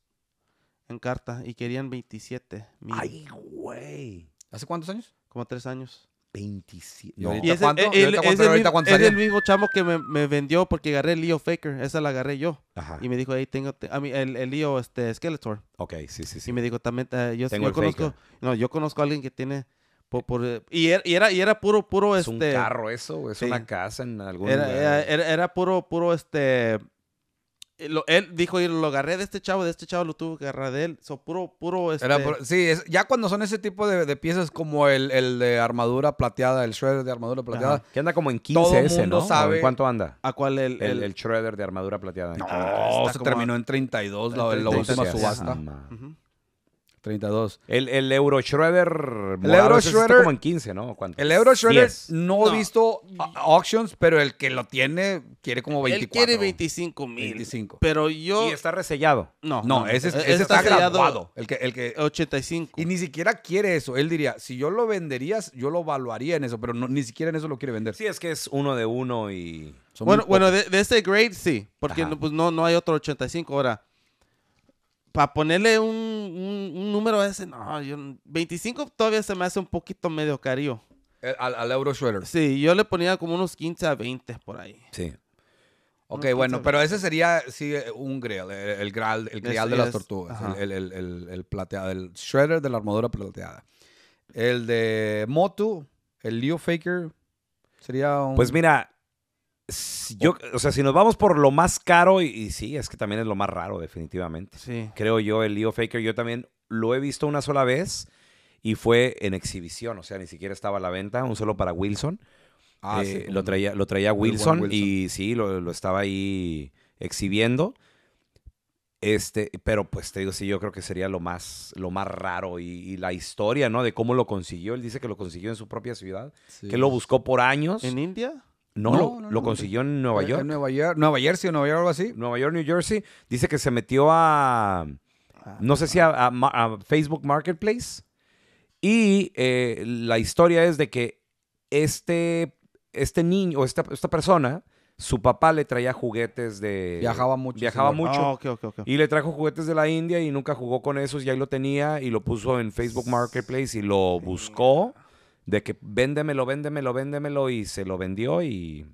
en carta y querían 27. Ay, güey. ¿Hace cuántos años? Como tres años. 27. ¿Y, es, El, es, mismo chamo que me, vendió porque agarré el Leo Faker. Esa la agarré yo. Ajá. Y me dijo, ahí tengo, a mí, el, el Leo este, Skeletor. Ok, sí, sí, sí. Y me dijo, también, eh, yo, tengo conozco, no, yo conozco a alguien que tiene eh, er, y, era, y, era, puro, puro este... un carro eso, es una casa en algún era, lugar. Era, puro, puro este... Eh, él dijo, y lo agarré de este chavo, de este chavo lo tuvo que agarrar de él. So, puro, puro, este... sí, ya cuando son ese tipo de, piezas como el, el, de armadura plateada, el shredder de armadura plateada. Que anda como en 15 todo ¿no? Sabe ¿Cuánto anda? ¿A cuál? El, el, shredder de armadura plateada. No, se terminó en 32, la, última la última subasta. 32. El, el Euro Shredder. El Euro Shredder. como en 15, ¿no? El Euro no, he visto auctions, pero el que lo tiene quiere como 24. Él quiere 25 mil. Pero yo. Y está resellado. No. No, ese, está, sellado El que, el que, 85. Y ni siquiera quiere eso. Él diría, si yo lo venderías, yo lo evaluaría en eso, pero ni siquiera en eso lo quiere vender. Sí, es que es uno de uno y. bueno, bueno de, este grade sí, porque no, pues no, no hay otro 85 ahora para ponerle un, número ese, no, yo, 25 todavía se me hace un poquito medio cario eh, Al, Euro Shredder. Sí, yo le ponía como unos 15 a 20 por ahí. Sí. Ok, bueno, pero ese sería, sí, un grill, el, el, el de las tortugas, el, el, el, el plateado, el shredder de la armadura plateada. El de Motu, el Leo Faker, sería un... Pues mira, yo, o sea, si nos vamos por lo más caro, y, sí, es que también es lo más raro, definitivamente. Creo yo, el Leo Faker, yo también lo he visto una sola vez y fue en exhibición, o sea, ni siquiera estaba a la venta, un solo para Wilson. Ah, eh, lo traía, lo traía Wilson, y sí, lo, estaba ahí exhibiendo. Este, pero pues te digo, sí, yo creo que sería lo más, lo más raro y, la historia, ¿no? De cómo lo consiguió. Él dice que lo consiguió en su propia ciudad, que lo buscó por años. ¿En India? No, lo, consiguió en Nueva York. Nueva York, Nueva Jersey o Nueva York, algo así. Nueva York, New Jersey. Dice que se metió a, no sé si a, Facebook Marketplace. Y eh, la historia es de que este, este niño o esta, persona, su papá le traía juguetes de... Viajaba mucho. Viajaba mucho. Ah, y le trajo juguetes de la India y nunca jugó con esos y ahí lo tenía y lo puso en Facebook Marketplace y lo buscó de que véndemelo, véndemelo, véndemelo y se lo vendió y,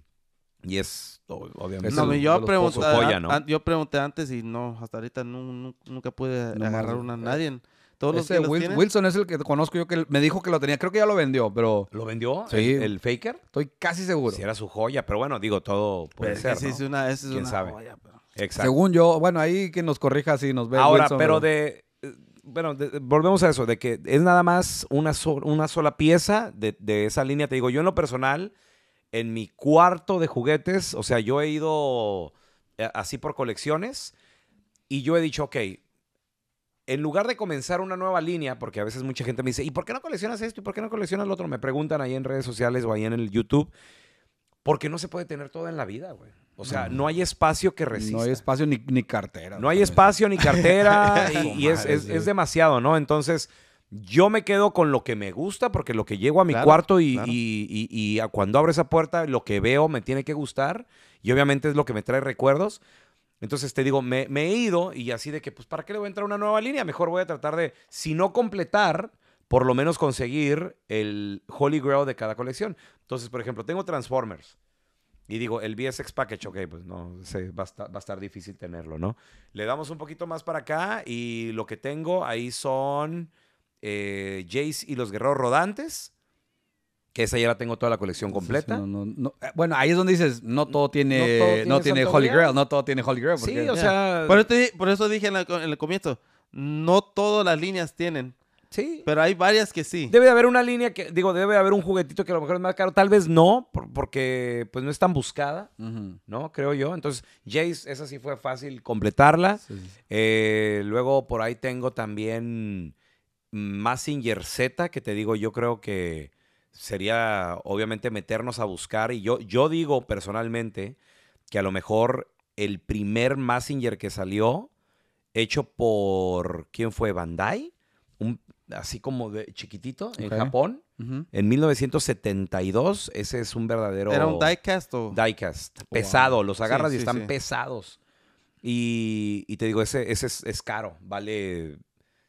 y es obviamente. No, yo, pregunté, joya, ah, ah, yo pregunté antes y no, hasta ahorita nunca pude agarrar una a nadie. Todos Wilson, es el que conozco yo que me dijo que lo tenía. Creo que ya lo vendió, pero. ¿Lo vendió? Sí. ¿El, faker? Estoy casi seguro. Si era su joya, pero bueno, digo, todo puede sí, ser. Sí, es una, sabe? Según yo, bueno, ahí que nos corrija si nos ve. Ahora, pero de bueno, volvemos a eso, de que es nada más una, una sola pieza de, esa línea. Te digo, yo en lo personal, en mi cuarto de juguetes, o sea, yo he ido eh, así por colecciones y yo he dicho, ok, en lugar de comenzar una nueva línea, porque a veces mucha gente me dice, ¿y por qué no coleccionas esto? ¿Y por qué no coleccionas lo otro? Me preguntan ahí en redes sociales o ahí en el YouTube, porque no se puede tener todo en la vida, güey. O sea, no, hay espacio que resista. No hay espacio ni, cartera. No hay espacio ni cartera y, es, demasiado, ¿no? Entonces, yo me quedo con lo que me gusta porque lo que llego a mi cuarto y, cuando abro esa puerta, lo que veo me tiene que gustar y obviamente es lo que me trae recuerdos. Entonces te digo, me, he ido y así de que, pues, ¿para qué le voy a entrar una nueva línea? Mejor voy a tratar de, si no completar, por lo menos conseguir el Holy Grail de cada colección. Entonces, por ejemplo, tengo Transformers. Y digo, el BSX Package, ok, pues no, se, va, a estar, difícil tenerlo, ¿no? Le damos un poquito más para acá y lo que tengo ahí son eh, Jace y los Guerreros Rodantes, que esa ya la tengo toda la colección completa. Eh, bueno, ahí es donde dices, no todo tiene, no tiene, Holy Grail, no todo tiene Holy Grail. sí, o sea... Por eso, dije en el comienzo, no todas las líneas tienen. Sí. Pero hay varias que sí. Debe haber una línea que, digo, debe haber un juguetito que a lo mejor es más caro. Tal vez no, porque pues no es tan buscada, ¿no? Creo yo. Entonces, Jace, esa sí fue fácil completarla. Eh, luego por ahí tengo también Massinger Z, que te digo, yo creo que sería obviamente meternos a buscar. Y yo, yo digo personalmente que a lo mejor el primer Massinger que salió, hecho por, ¿quién fue? ¿Bandai? así como de chiquitito, en Japón, en 1972. Ese es un verdadero... ¿Era un diecast o...? Diecast. Pesado, los agarras y están pesados. Y, y, te digo, ese, ese es, caro, vale...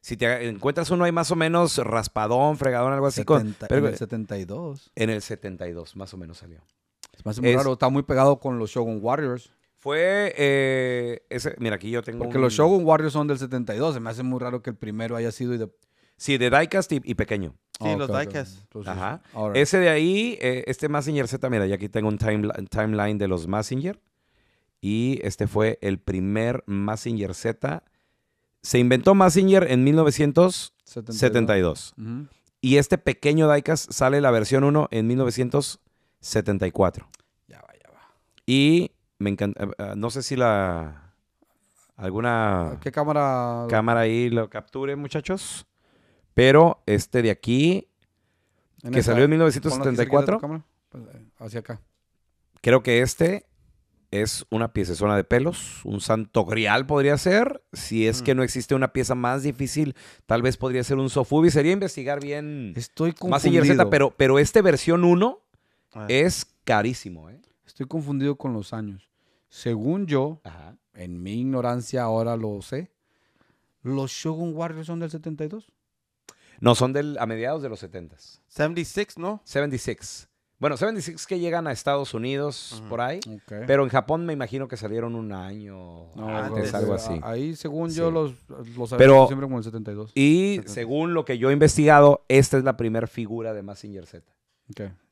Si te encuentras uno ahí más o menos raspadón, fregadón, algo así. pero, en el 72. En el 72, más o menos salió. Es más raro, está muy pegado con los Shogun Warriors. Fue eh, ese, mira, aquí yo tengo. Porque los Shogun Warriors son del 72. Se me hace muy raro que el primero haya sido y de, Sí, de diecast y, pequeño. Sí, ah, los diecast. Ajá. Ese de ahí, eh, este Massinger Z, mira, ya aquí tengo un timeline de los Massinger. Y este fue el primer Massinger Z. Se inventó Massinger en 1972. Y este pequeño diecast sale la versión 1 en 1974. Ya va, ya va. Y me encanta, eh, eh, no sé si la alguna ¿Qué cámara cámara ahí lo capture, muchachos. Pero este de aquí, que salió en 1974. Pues, hacia acá. Creo que este es una pieza de pelos, un santo grial podría ser, si es que mm. no existe una pieza más difícil, tal vez podría ser un sofubi, sería investigar bien Estoy confundido. más pero, pero este versión 1 ah. es carísimo. ¿eh? Estoy confundido con los años. Según yo, en mi ignorancia ahora lo sé, los Shogun Warriors son del 72. No, son del, a mediados de los 70. s 76, ¿no? 76. Bueno, 76 que llegan a Estados Unidos por ahí, pero en Japón me imagino que salieron un año antes, algo así. Ahí, según yo, los, los pero, siempre como el 72. Y según lo que yo he investigado, esta es la primera figura de Massinger Z.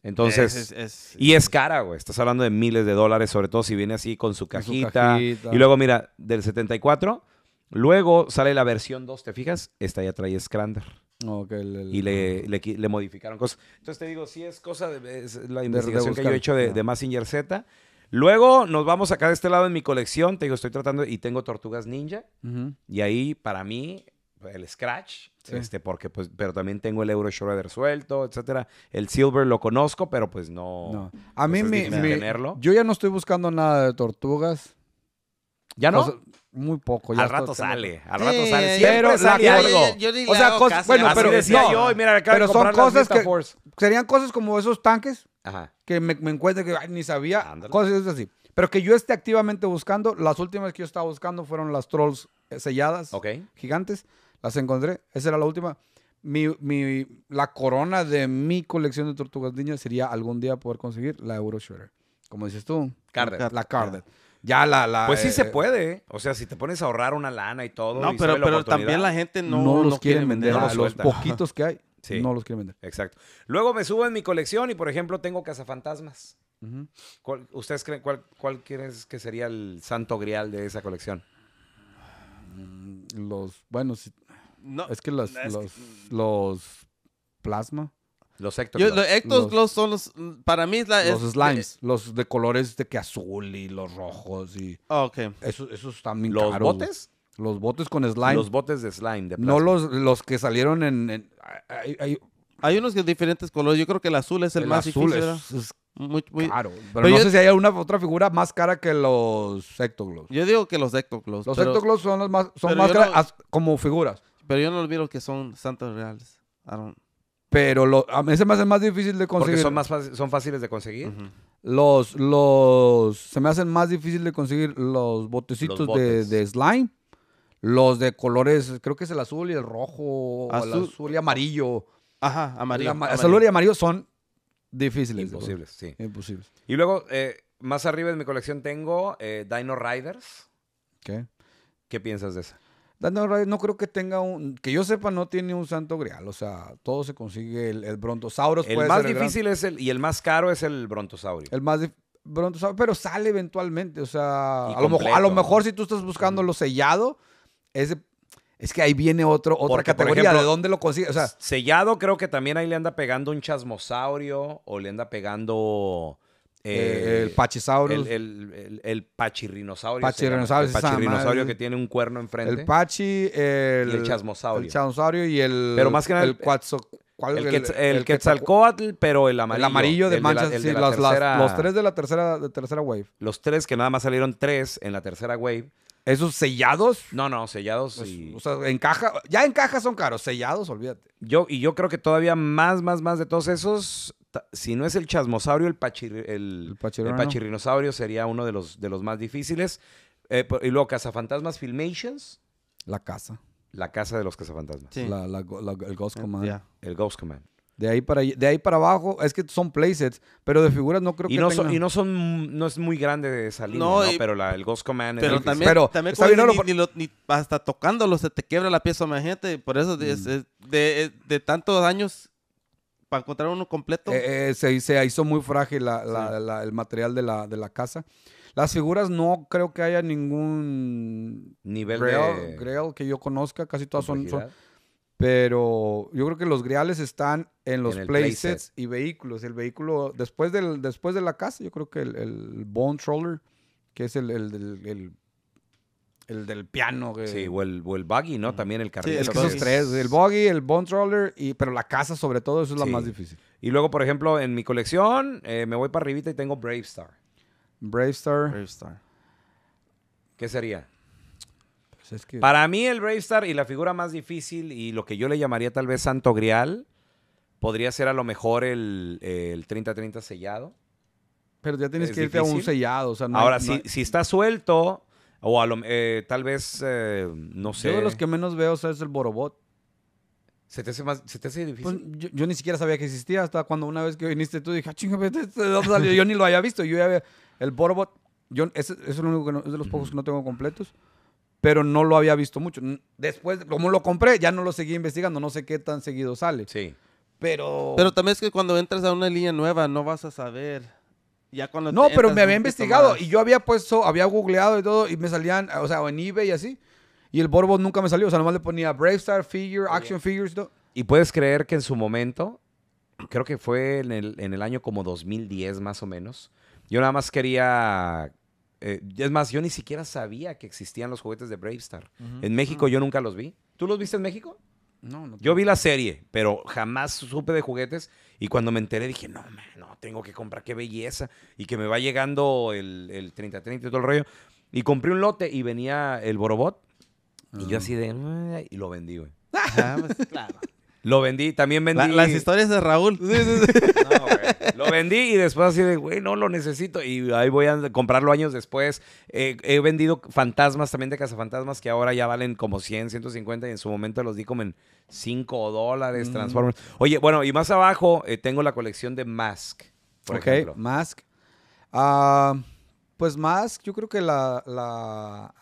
Entonces, y es cara, güey. Estás hablando de miles de dólares, sobre todo si viene así con su cajita. Su cajita. Y luego, mira, del 74, luego sale la versión 2, ¿te fijas? Esta ya trae Scrander y le, modificaron cosas. Entonces te digo, sí es cosa de la investigación que yo he hecho de, Massinger Z. Luego nos vamos acá de este lado en mi colección. Te digo, estoy tratando y tengo Tortugas Ninja. Y ahí, para mí, el Scratch, este, porque pues, pero también tengo el Euro Shredder suelto, etcétera. El Silver lo conozco, pero pues no. A mí pues, me, Yo ya no estoy buscando nada de tortugas. ¿Ya no? muy poco. al rato sale, al rato sale. Siempre pero sale algo. o sea, cosas, bueno, pero decía yo, pero son cosas que serían cosas como esos tanques Ajá. que me, encuentre que ni sabía, cosas así. Pero que yo esté activamente buscando, las últimas que yo estaba buscando fueron las trolls eh, selladas, gigantes, las encontré, esa era la última. Mi, mi, la corona de mi colección de tortugas niñas sería algún día poder conseguir la Euro Como dices tú, La Carded la, la Pues sí eh, se puede. O sea, si te pones a ahorrar una lana y todo. No, pero, también la gente no, no los quiere vender. los poquitos que hay, no los quieren vender. Exacto. Luego me subo en mi colección y, por ejemplo, tengo cazafantasmas. ¿Ustedes creen cuál, cuál crees que sería el santo grial de esa colección? Mm, los, bueno, es que los, que... Mm. los plasma. Los Ectoglows. los son los. Para mí, la, los slimes. los de colores de que azul y los rojos y. Ah, ok. Esos, están ¿Los botes? Los botes con slime. Los botes de slime. no los, los que salieron en. hay, hay, hay, unos de diferentes colores. Yo creo que el azul es el, más difícil. muy, muy... pero, no sé si hay una otra figura más cara que los Ectogloss. Yo digo que los Ectogloss. Los Ectogloss son los más, son más como figuras. Pero yo no olvido que son santos reales. Pero lo, a mí se me hacen más difícil de conseguir. Porque son, más son fáciles de conseguir. Los, los, se me hacen más difícil de conseguir los botecitos de, slime. Los de colores, creo que es el azul y el rojo, azul, el azul y amarillo. Ajá, amarillo. azul y amarillo son difíciles. Imposibles, sí. Imposibles. Y luego, eh, más arriba en mi colección tengo eh, Dino Riders. ¿Qué? ¿Qué piensas de esa? no creo que tenga un, que yo sepa, no tiene un santo grial. O sea, todo se consigue. El, Brontosaurus El más difícil es el, y el más caro es el brontosaurio. El más brontosaurio, pero sale eventualmente. O sea, a lo, mejor, a lo, mejor, si tú estás buscando lo sellado, es que ahí viene otro, otra categoría. ¿De dónde lo consigues? O sea, sellado creo que también ahí le anda pegando un chasmosaurio o le anda pegando eh, el eh, pachisaurio. El, el, el, el, El que tiene un cuerno enfrente. El pachi. El, el chasmosaurio. El chasmosaurio y el. Pero más que eh, El, el, quetzalcoatl, pero el amarillo. El amarillo de manchas. los tres de la tercera, wave. Los tres que nada más salieron tres en la tercera wave. ¿Esos sellados? No, no, sellados. Pues, o sea, en ya en caja son caros, sellados, olvídate. Yo, y yo creo que todavía más, más, más de todos esos, si no es el chasmosaurio, el, pachir, el, el, sería uno de los, de los más difíciles. Eh, y luego, Cazafantasmas Filmations. La casa. La casa de los cazafantasmas. el Ghost Command. El Ghost Command. De ahí, para, de ahí para abajo, es que son places pero de figuras no creo y que no son, Y no son, no es muy grande de salir no, pero el Ghost Command... Pero también, está ni, Ni ni hasta tocándolo se te quiebra la pieza, me gente, por eso mm. de, de tantos años para encontrar uno completo. Eh, eh, se, hizo muy frágil el material de la, casa. Las figuras no creo que haya ningún nivel de que yo conozca, casi todas son, Pero yo creo que los Griales están en los places playsets y vehículos. El vehículo, después, del, después de la casa, yo creo que el, Bone Troller, que es el el del piano. Sí, o el, o buggy, ¿no? También el carrito. esos tres, el buggy, el bone troller, y, pero la casa sobre todo, eso es la más difícil. Y luego, por ejemplo, en mi colección, eh, me voy para arribita y tengo Brave Star. Brave Star. ¿Qué sería? Pues para mí el Brave Star y la figura más difícil y lo que yo le llamaría tal vez Santo Grial, podría ser a lo mejor el, 30-30 sellado. Pero ya tienes que irte a un sellado. Ahora, si está suelto o eh, tal vez, eh, no sé. Yo de los que menos veo es el Borobot. ¿Se te hace, difícil? Pues, yo, ni siquiera sabía que existía hasta cuando una vez que viniste tú dije, ah, chinga, este, Yo ni lo había visto. Yo ya había, el Borobot, yo, es, lo único que de los pocos que no tengo completos pero no lo había visto mucho. Después, como lo compré, ya no lo seguí investigando, no sé qué tan seguido sale. Sí. Pero... Pero también es que cuando entras a una línea nueva no vas a saber no, pero me había investigado y yo había puesto, había googleado y todo y me salían, o sea, en eBay y así. Y el Borbo nunca me salió, o sea, nomás le ponía Brave Star Figure, Action Figures. todo. Y puedes creer que en su momento, creo que fue en el, año como 2010 más o menos, yo nada más quería eh, es más, yo ni siquiera sabía que existían los juguetes de Brave Star. en México ah. yo nunca los vi. ¿Tú los viste en México? No, no. Yo vi la serie, pero jamás supe de juguetes. Y cuando me enteré dije, no, man, tengo que comprar, qué belleza. Y que me va llegando el, el 30-30 y todo el rollo. Y compré un lote y venía el Borobot. Y yo ah. así de... Y lo vendí, güey. Pues, lo vendí, también vendí. las historias de Raúl. Lo vendí y después así de, güey, no lo necesito. Y ahí voy a comprarlo años después. Eh, he vendido fantasmas también de cazafantasmas que ahora ya valen como 100, 150 y en su momento los di como en 5 dólares, mm. Transformers. Oye, bueno, y más abajo eh, tengo la colección de Mask. Okay, ok, Mask. Ah, pues Mask, yo creo que la, la,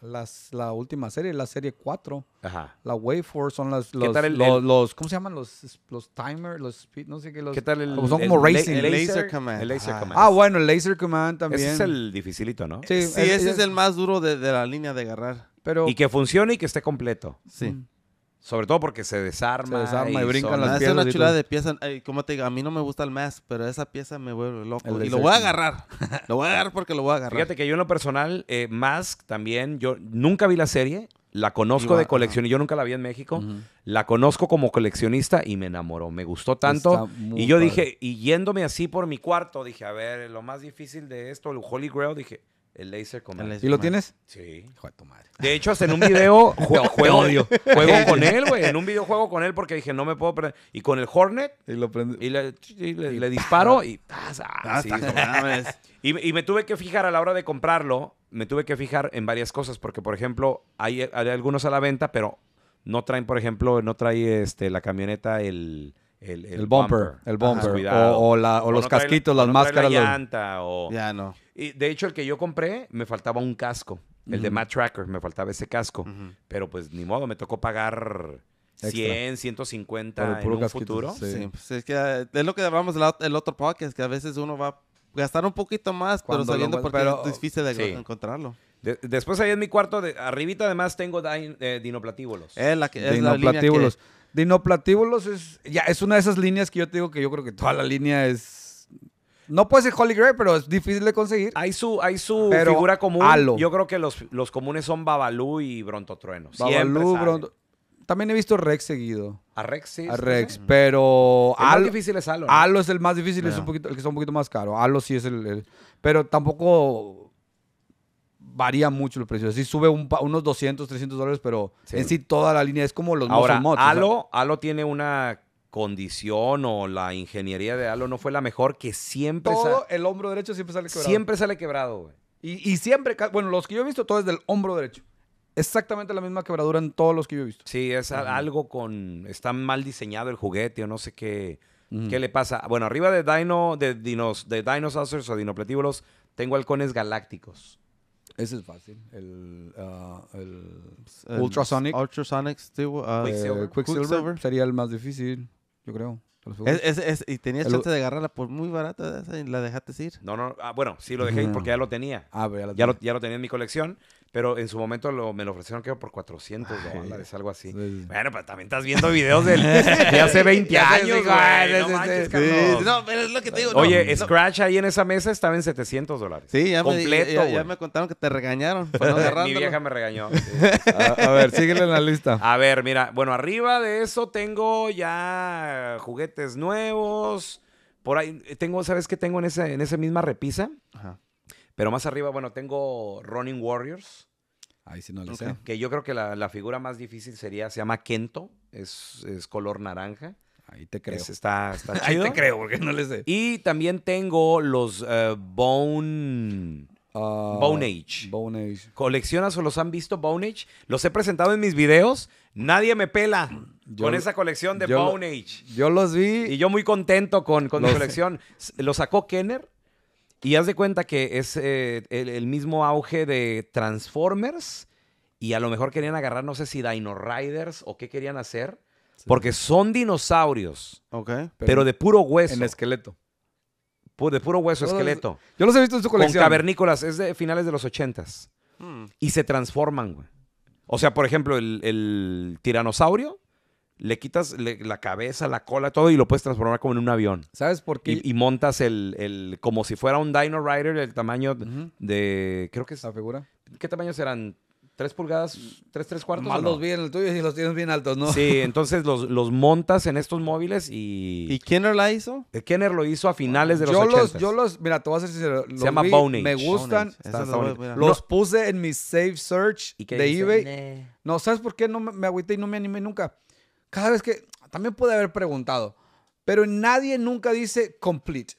la última serie, la serie 4, Ajá. la Wave Force, son los, los, los, ¿cómo se llaman? Los, los timers, los speed, no sé qué. Los, ¿Qué tal el, son como racing. laser, command. El laser command. Ah, bueno, el laser command también. Ese es el dificilito, ¿no? Sí, sí ese es, el más duro de, de la línea de agarrar. Pero, y que funcione y que esté completo. Sí. Mm. Sobre todo porque se desarma. Se y, brincan las piernas. Es una chulada de pieza. Como te digo, a mí no me gusta el Mask, pero esa pieza me vuelve loco. y lo voy a agarrar. lo voy a agarrar porque lo voy a agarrar. Fíjate que yo en lo personal, eh, Mask también, yo nunca vi la serie. La conozco de colección y yo nunca la vi en México. La conozco como coleccionista y me enamoró. Me gustó tanto. Y yo dije, y yéndome así por mi cuarto, dije, a ver, lo más difícil de esto, el Holy Grail, dije, el laser con ¿Y lo tienes? Sí. Hijo de tu madre. De hecho, hasta en un video juego, con él, güey. En un video juego con él porque dije, no me puedo prender. Y con el Hornet. Y, le, disparo y. Ah, ah y, me tuve que fijar a la hora de comprarlo. Me tuve que fijar en varias cosas. Porque, por ejemplo, hay, hay algunos a la venta, pero no traen, por ejemplo, no trae este, la camioneta el el, el, bumper, El bumper. o, los casquitos, las máscaras. Ya no. Y de hecho, el que yo compré, me faltaba un casco. El de Matt Tracker, me faltaba ese casco. Pero pues ni modo, me tocó pagar... 100, 150 en un futuro. Sí. Pues, es, que, ah, es lo que hablamos el otro podcast, que a veces uno va a gastar un poquito más, pero sabiendo porque es difícil de encontrarlo. después ahí en mi cuarto, de, arribita además tengo eh, dinoplatíbulos. Es la Dinoplatíbulos es, ya, es una de esas líneas que yo te digo que yo creo que toda la línea es... No puede ser Holy Grail, pero es difícil de conseguir. Hay su, hay su figura común. Yo creo que los, comunes son Babalú y Brontotrueno. Babalú, Bronto... También he visto Rex seguido. ¿A Rex sí? A Rex, pero... El difícil es Halo. es el más difícil, es un poquito, el que es un poquito más caro. Halo sí es el pero tampoco varía mucho el precio. Sí sube unos 200, 300 dólares, pero en sí toda la línea es como los Ahora, ¿Alo tiene una condición o la ingeniería de Alo no fue la mejor que siempre... Todo el hombro derecho siempre sale quebrado. Siempre sale quebrado, Y, siempre, bueno, los que yo he visto, todo es del hombro derecho. Exactamente la misma quebradura en todos los que yo he visto. Sí, es algo con... Está mal diseñado el juguete o no sé qué... ¿Qué le pasa? Bueno, arriba de Dino, de Dinos, de Dinosaurs o Dinopletíbulos, tengo halcones galácticos. Ese es fácil. El, ah, pues, el, Ultrasonic. Ultrasonic uh, ah, Quicksilver. Quicksilver. sería el más difícil, yo creo. Es, y tenías chance de agarrarla por muy barata y la dejaste ir. No, no, ah, bueno, sí lo dejé porque ya lo tenía. ya, lo, tenía en mi colección. Pero en su momento lo, me lo ofrecieron, creo, por 400 ah, dólares, algo así. Bueno, pero también estás viendo videos de hace 20 años, No, pero es lo que te digo. Oye, Scratch ahí en esa mesa estaba en 700 dólares. Sí, ya, Completo, ya, ya, me contaron que te regañaron. Mi vieja me regañó. A, ver, síguelo en la lista. A ver, mira. Bueno, arriba de eso tengo ya juguetes nuevos. Por ahí eh, tengo, ¿sabes qué tengo en en esa misma repisa? Ajá pero más arriba, bueno, tengo Running Warriors. Ahí sí no les sé. Que yo creo que la, figura más difícil sería, se llama Kento, es, color naranja. Ahí te creo. está, Ahí te creo, porque no le sé. Y también tengo los eh, Bone... Ah, Bone Age. Bone Age. ¿Coleccionas o los han visto Bone Age? Los he presentado en mis videos. Nadie me pela con esa colección de Bone Age. Yo los vi. Y yo muy contento con, con mi colección. Lo sacó Kenner y haz de cuenta que es eh, el, mismo auge de Transformers y a lo mejor querían agarrar, no sé si Dino Riders o qué querían hacer, porque son dinosaurios, pero, de puro hueso. En esqueleto. de puro hueso, esqueleto. yo los he visto en su colección. Con cavernícolas, es de finales de los ochentas. Hmm. Y se transforman, güey. O sea, por ejemplo, el tiranosaurio le quitas la cabeza, la cola, todo y lo puedes transformar como en un avión. ¿Sabes por qué? Y, montas el, como si fuera un Dino Rider, el tamaño de, creo que es... figura. ¿Qué tamaño serán? ¿Tres pulgadas? ¿Tres, tres cuartos? los bien y los tienes bien altos, ¿no? Sí, entonces los, montas en estos móviles y... ¿Y Kenner la hizo? Eh, Kenner lo hizo a finales de los yo Los, yo los, mira, te voy a si sincero. Se llama Me gustan. los, puse en mi safe Search de eBay. No, ¿sabes por qué? No me, me agüité y no me animé nunca cada vez que, también puede haber preguntado, pero nadie nunca dice complete.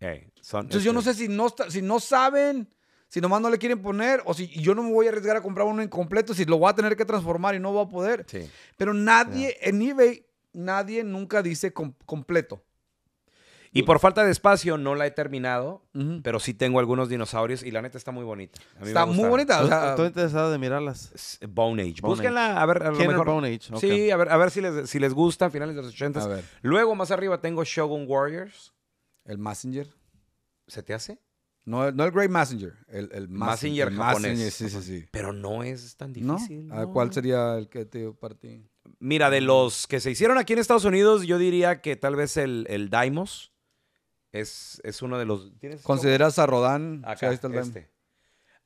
Entonces yo no este sé si no, si no saben, si nomás no le quieren poner, o si yo no me voy a arriesgar a comprar uno incompleto, si lo voy a tener que transformar y no voy a poder. Sí. Pero nadie, en eBay, nadie nunca dice completo. Y por falta de espacio no la he terminado, pero sí tengo algunos dinosaurios y la neta está muy bonita. está muy bonita. O Estoy interesado de mirarlas. Bone Age. Búsquenla, a ver, a Bone Age. Sí, a ver, a ver si les, si les gusta, finales de los 80. Luego, más arriba, tengo Shogun Warriors. El Messenger. ¿Se te hace? No, no el Great Messenger, el, Messenger, japonés. Messenger, sí, sí, sí. Pero no es tan difícil. Ah, ¿No? ¿A cuál sería el que te partí? Mira, de mm. los que se hicieron aquí en Estados Unidos, yo diría que tal vez el, el Daimos es, uno de los. ¿Consideras a Rodan? Este.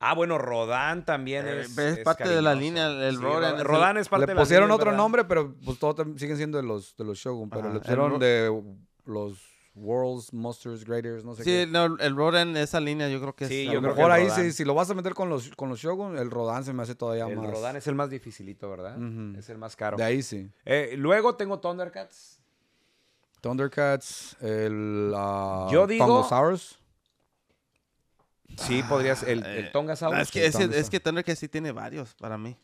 Ah, bueno, Rodan también eh, es, es, parte de la línea, el Rodan es parte de la línea. Le pusieron otro nombre, pero pues todos siguen siendo de los, de los Shogun, pero le pusieron de los World's Monsters Graders, no sé qué. Sí, no, el Rodan, esa línea yo creo que sí, es. Sí, yo creo mejor ahí sí, si lo vas a meter con los, los Shogun, el Rodan se me hace todavía más. El Rodan es el más dificilito, ¿verdad? Es el más caro. De ahí sí. Eh, luego tengo Thundercats. Thundercats, el uh, Yo Sí, podrías. el, el ah, eh, Tongasaurus. Es que, Thundercats sí tiene varios para mí.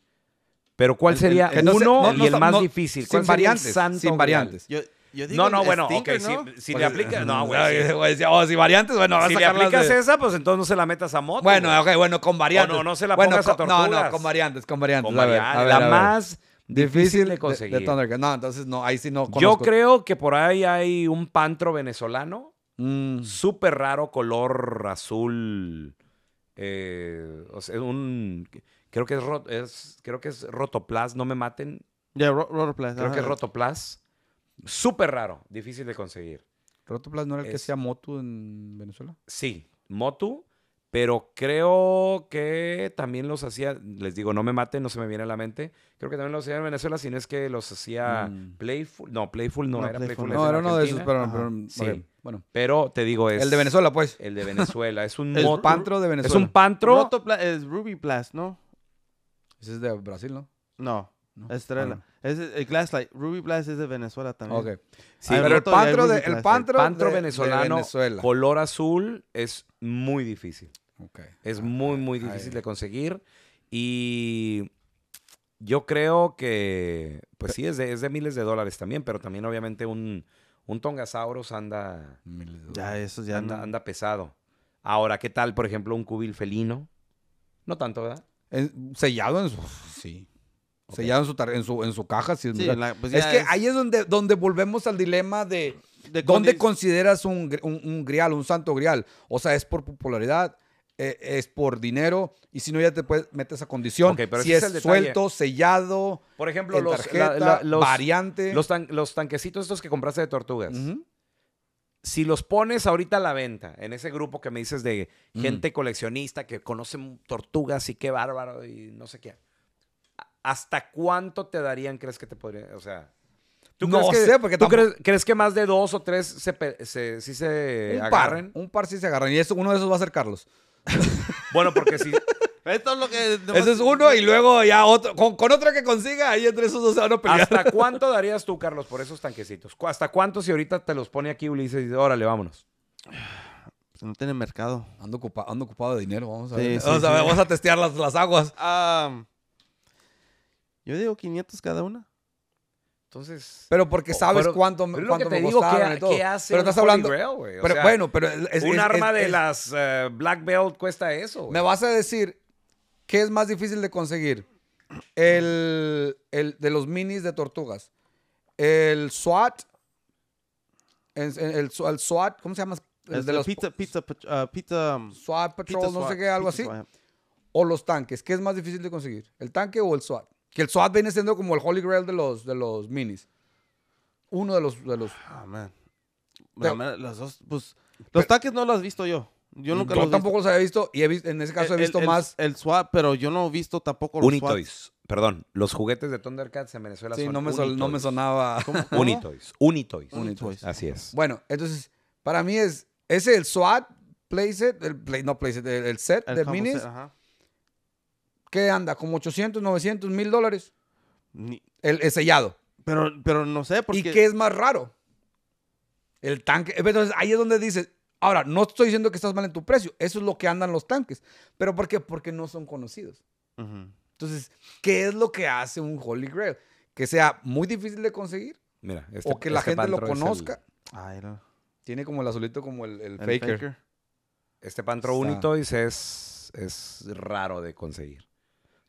Pero ¿cuál sería el, uno y el más difícil? ¿Cuál sin variantes. Sin variantes. Yo, digo no, no, bueno, Si, si le aplicas, no, güey. Si, oh, variantes, bueno, si le aplicas esa, pues entonces no se la metas a moto. Bueno, ok, bueno, con variantes. no, no se la pongas a tortugas. No, no, con variantes, con variantes. la más difícil, de conseguir. no, entonces no, ahí no Yo creo que por ahí hay un pantro venezolano, un mm. súper raro, color azul. Eh, creo que es, es, creo que es Rotoplas, no me maten. Creo que es Rotoplas. Súper raro, difícil de conseguir. ¿Rotoplas no era el que hacía Motu en Venezuela? Sí, Motu. Pero creo que también los hacía, les digo, no me maten, no se me viene a la mente. Creo que también los hacía en Venezuela, si no es que los hacía mm. Playful. No, Playful no, era Playful. no, era uno de esos, pero, sí. Bueno. Pero te digo, es. El de Venezuela, pues. El de Venezuela. Es un moto, pantro de Venezuela. Es un pantro. es Ruby Blast, ¿no? Ese es de Brasil, ¿no? No. no. Estrella. Ah, es el Ruby Blast es de Venezuela también. Ok. Sí, pero el pantro, de, el pantro, venezolano, color azul, es muy difícil. Es ah, muy, muy difícil de conseguir. Y yo creo que, pues sí, es de, miles de dólares también, pero también obviamente un, un Tongasaurus anda, ya, eso ya anda, pesado. Ahora, ¿qué tal, por ejemplo, un cubil felino? No tanto, ¿verdad? sellado en su... Sí. Sellado en su, en su, caja. Pues es, que ahí es donde, donde volvemos al dilema de... de ¿Dónde consideras un, un, un grial, un santo grial? O sea, ¿es por popularidad? Eh, es por dinero y si no ya te puedes, metes a condición. pero si es, suelto, sellado, por ejemplo, los, variantes, los, variante. Los, tanquecitos estos que compraste de tortugas. Si los pones ahorita a la venta, en ese grupo que me dices de gente coleccionista que conoce tortugas y qué bárbaro y no sé qué. ¿Hasta cuánto te darían, crees que te podría, o sea... ¿Tú no crees que, sé, porque crees, que más de dos o tres se, se, un Par, un par sí se agarran. Y uno de esos va a ser Carlos bueno, porque si. es Ese es uno y luego ya otro. Con, otra que consiga, ahí entre esos dos se van a pelear. ¿Hasta cuánto darías tú, Carlos, por esos tanquecitos? ¿Hasta cuánto si ahorita te los pone aquí Ulises y dice, órale, vámonos? Pues no tiene mercado. Ando, ocupado de dinero, vamos a ver. vamos, a testear las, las aguas. Ah, yo digo 500 cada una. Entonces. Pero porque sabes cuánto, me digo, y todo. pero estás hablando. bueno, pero. Es, un arma de las eh, Black Belt cuesta eso. Me vas a decir, ¿qué es más difícil de conseguir? El, el de los minis de tortugas. El SWAT. El, SWAT, ¿cómo se llama? El de los, pizza, pizza, uh, SWAT Patrol, no sé qué, algo así. O los tanques. ¿Qué es más difícil de conseguir? ¿El tanque o el SWAT? Que el SWAT viene siendo como el Holy Grail de los, de los minis. Uno de los. De los... Ah, man. las pues, los taques no los he visto yo. Yo nunca tampoco los había visto y en ese caso he visto más. El, SWAT, pero yo no he visto tampoco los Unitoys. Perdón, los juguetes de Thundercats en Venezuela sí, no me, sonaba. Unitoys. Unitoys. Unitoys. Así es. Bueno, entonces, para mí es. Ese el SWAT playset, play, no playset, el, set de minis. ajá ¿qué anda? ¿Como 800, 900, 1000 dólares? El, sellado. Pero, pero no sé porque... ¿Y qué es más raro? El tanque. Entonces eh, ahí es donde dices, ahora, no estoy diciendo que estás mal en tu precio, eso es lo que andan los tanques. ¿Pero por qué? Porque no son conocidos. Entonces, ¿qué es lo que hace un Holy Grail? Que sea muy difícil de conseguir. Mira, este o que la este gente lo conozca. Tiene como el azulito, como el, faker. Este pantro único dice es raro de conseguir.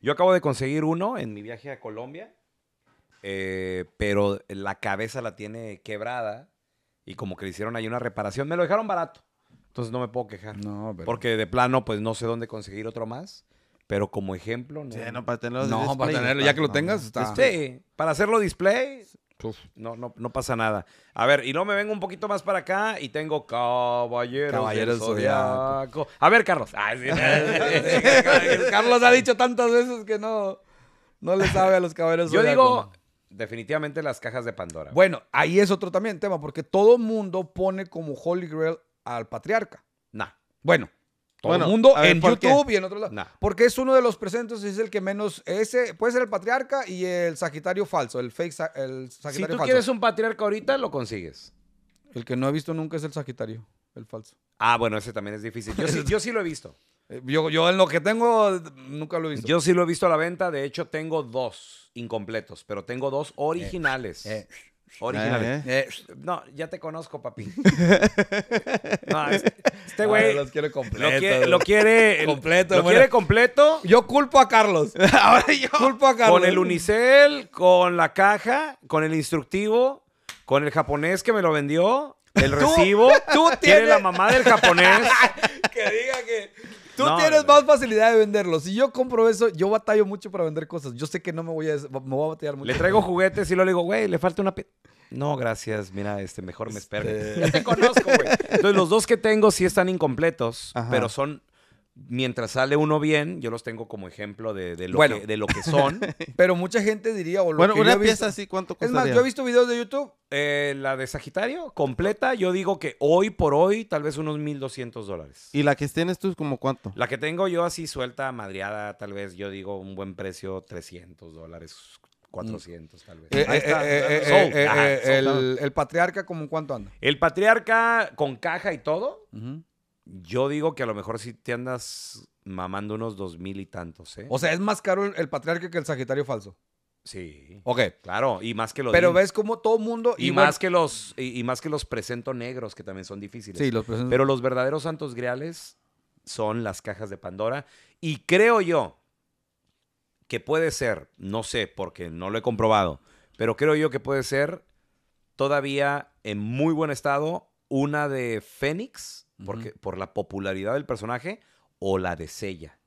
Yo acabo de conseguir uno en mi viaje a Colombia, eh, pero la cabeza la tiene quebrada y como que le hicieron ahí una reparación. Me lo dejaron barato, entonces no me puedo quejar. Porque de plano, pues no sé dónde conseguir otro más. Pero como ejemplo, no. Sí, no, para tenerlo. No, para tenerlo. Ya que lo tengas, está. Sí, para hacerlo display, no, no, no pasa nada. A ver, y no me vengo un poquito más para acá y tengo Caballeros, caballero A ver, Carlos. Ah, Carlos ha dicho tantas veces que no, no le sabe a los Caballeros Yo digo, definitivamente las cajas de Pandora. Bueno, ahí es otro también tema, porque todo mundo pone como Holy Grail al patriarca. Nah. Bueno, mundo en YouTube y en otro lado. Porque es uno de los presentes es el que menos. Ese puede ser el patriarca y el Sagitario falso, el fake el Sagitario falso. Si tú quieres un patriarca ahorita, lo consigues. El que no he visto nunca es el Sagitario, el falso. Ah, bueno, ese también es difícil. Yo, sí, lo he visto. Eh, yo, yo, en lo que tengo nunca lo he visto. Yo sí lo he visto a la venta. De hecho, tengo dos incompletos, pero tengo dos originales. Eh, eh. Original. Eh, eh. Eh, no, ya te conozco, papi. este ah, güey. Lo, quiere. completo. Lo quiere completo. Yo culpo a Carlos. Ahora yo. Culpo a Carlos. Con el Unicel, con la caja, con el instructivo, con el japonés que me lo vendió, el recibo. Tú tienes. la mamá del japonés. que diga que. Tú tienes más facilidad de venderlos. Si yo compro eso, yo batallo mucho para vender cosas. Yo sé que no me voy a, me voy a batallar mucho. Le traigo juguetes y luego le digo, güey, le falta una... No, gracias. Mira, este, mejor me espero. Este. te conozco, güey. Entonces, los dos que tengo sí están incompletos, pero son mientras sale uno bien, yo los tengo como ejemplo de, lo, que, de lo, que, son. Pero mucha gente diría, o lo bueno, que una pieza así, ¿cuánto costaría? Es más, yo he visto videos de YouTube, eh, la de Sagitario, completa, yo digo que hoy por hoy, tal vez unos 1.200 dólares. ¿Y la que tienes tú, como cuánto? La que tengo yo así suelta, madriada, tal vez, yo digo un buen precio, 300 dólares, 400 tal vez. Eh, Ahí eh, está. el, patriarca, ¿cómo cuánto anda? El patriarca con caja y todo, yo digo que a lo mejor sí te andas mamando unos dos mil y tantos, ¿eh? O sea, es más caro el, patriarca que el Sagitario falso. Sí. Ok. Claro, y más que los. Pero ves como todo mundo. Y, más que los. Y, más que los presento negros, que también son difíciles. Sí, los presento. Pero los verdaderos santos griales son las cajas de Pandora. Y creo yo que puede ser, no sé, porque no lo he comprobado, pero creo yo que puede ser todavía en muy buen estado una de Fénix ¿Por la popularidad del personaje o la de Sella?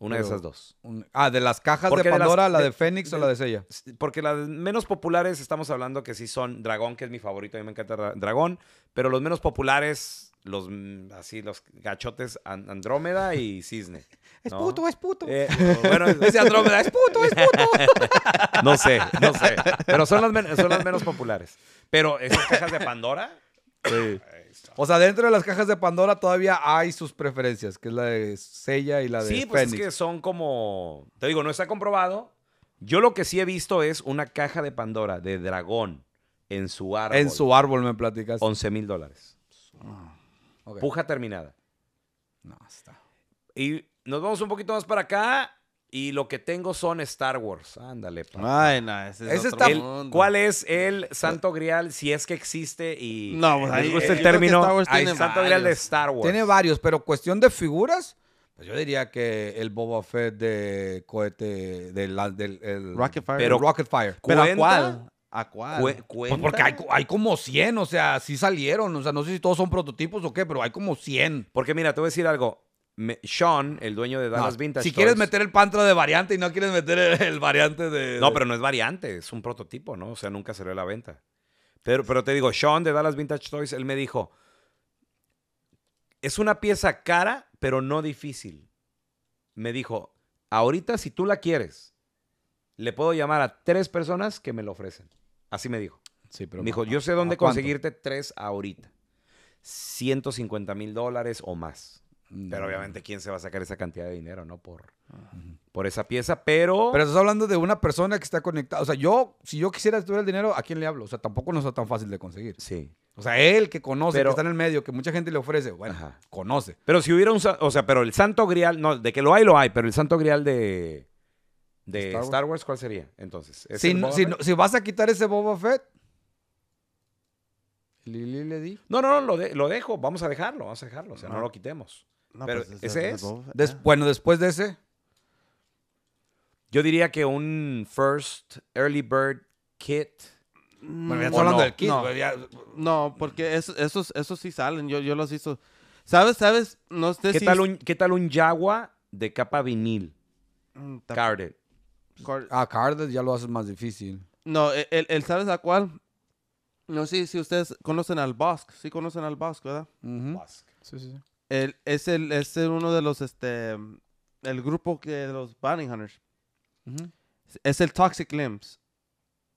Una de esas dos. ah, de las cajas de Pandora, la de, Fénix o la de Sella. Porque las menos populares estamos hablando que sí son Dragón, que es mi favorito, a mí me encanta Dragón. Pero los menos populares, los mm, así, los gachotes Andrómeda y Cisne. Es puto, es puto. Eh, bueno, es Andrómeda, es puto, es puto. no sé, no sé. Pero son las, son las menos populares. Pero esas cajas de Pandora. Sí. Eh, o sea, dentro de las cajas de Pandora todavía hay sus preferencias, que es la de Sella y la de Sí, pues es que son como. Te digo, no está comprobado. Yo lo que sí he visto es una caja de Pandora de dragón en su árbol. En su árbol me platicas. 11 mil dólares. Ah, Puja terminada. No, está. Y nos vamos un poquito más para acá. Y lo que tengo son Star Wars. Ándale, pa. Ay, no, ese es otro mundo. ¿Cuál es el santo grial, si es que existe? Y no, pues ahí, gusta el término. santo grial de Star Wars. Tiene varios, pero cuestión de figuras, pues yo diría que el Boba Fett de cohete del, del Rocket Fire. Pero, Rocket Fire. ¿Pero a cuál? ¿A cuál? Pues porque hay, hay, como 100, o sea, sí salieron. O sea, no sé si todos son prototipos o qué, pero hay como 100. Porque mira, te voy a decir algo. Sean, el dueño de Dallas Vintage Toys Si quieres meter el Pantro de variante y no quieres meter el, variante de. No, pero no es variante, es un prototipo, ¿no? O sea, nunca se ve la venta. Pero, te digo, Sean de Dallas Vintage Toys, él me dijo: Es una pieza cara, pero no difícil. Me dijo: Ahorita, si tú la quieres, le puedo llamar a tres personas que me lo ofrecen. Así me dijo. Sí, pero me dijo, yo sé dónde conseguirte tres ahorita. 150 mil dólares o más. Pero mm. obviamente, ¿quién se va a sacar esa cantidad de dinero, no? Por, por esa pieza, pero... Pero estás hablando de una persona que está conectada. O sea, yo, si yo quisiera estudiar el dinero, ¿a quién le hablo? O sea, tampoco no está tan fácil de conseguir. Sí. O sea, él que conoce, que está en el medio, que mucha gente le ofrece, bueno, conoce. Pero si hubiera un... O sea, pero el santo grial, no, de que lo hay, lo hay, pero el santo grial de... De Star Wars, ¿cuál sería? Entonces, si, si, vas a quitar ese Boba Fett, Lili le di. No, no, no, lo, dejo. Vamos a dejarlo, vamos a dejarlo. O sea, no lo quitemos. Pero pues, ese es. Bueno, después de ese, yo diría que un first early bird kit. Mm, hablando no, del kit. No, porque esos, sí salen. Yo, yo los hizo. ¿Sabes? ¿Sabes? No ¿Qué, tal un, ¿Qué tal de capa vinil? Mm, carded. ah, carded ya lo haces más difícil. No, e, el, ¿sabes a cuál? No sé si ustedes conocen al Bosque, Sí conocen al Bosque, ¿verdad? Sí, sí, sí. El, es, el, uno de los, este, el grupo que, los Bounty Hunters. Es el Toxic Limbs.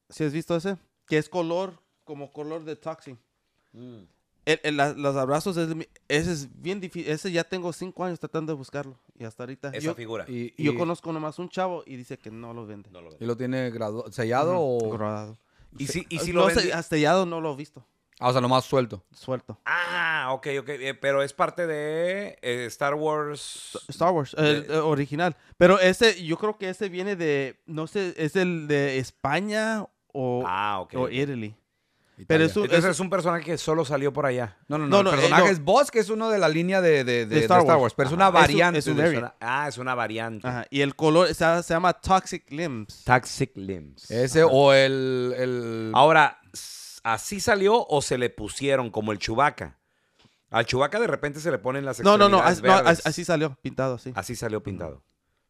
¿Sí has visto ese? Que es color, como color de Toxic. Mm. los abrazos, ese es bien difícil. Ese ya tengo cinco años tratando de buscarlo. Y hasta ahorita. Esa figura. Y, yo conozco nomás un chavo y dice que no lo vende. ¿Y lo tiene sellado o.? Y si, y si lo, lo Sellado no lo he visto. Ah, o sea, nomás suelto. Suelto. Ah, ok, ok. Eh, pero es parte de eh, Star Wars. Star Wars, eh, original. Pero este, yo creo que este viene de, no sé, es el de España o, ah, o Italy. Pero ese es un personaje que solo salió por allá. No, no, no. el personaje es Boss, que es uno de la línea de, Star, Wars. pero es una variante. ah, es una variante. Y el color se, llama Toxic Limbs. Toxic Limbs. Ese o el, el... Ahora, así salió o se le pusieron como el Chubaca. Al Chubaca de repente se le ponen las No, no, no, no así, salió pintado, sí. Así salió pintado.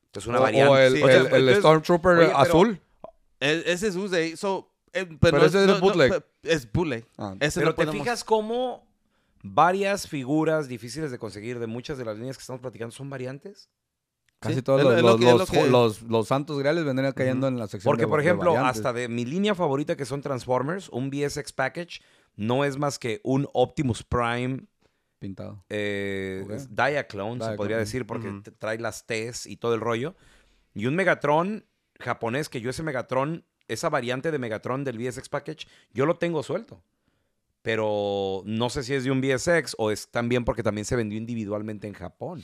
Entonces una variante. O el, el, Stormtrooper azul. E, ese es Uzi. eso eh, pues pero, ese es es bootleg. Ah. es bootleg. pero te fijas cómo varias figuras difíciles de conseguir de muchas de las líneas que estamos platicando son variantes. Casi todos los, santos reales vendrían cayendo en la sección Porque, por ejemplo, hasta de mi línea favorita que son Transformers, un BSX Package no es más que un Optimus Prime pintado. Eh, Diaclone, se podría decir, porque trae las T's y todo el rollo. Y un Megatron japonés, que yo ese Megatron, esa variante de Megatron del BSX Package, yo lo tengo suelto. Pero no sé si es de un BSX o es también porque también se vendió individualmente en Japón.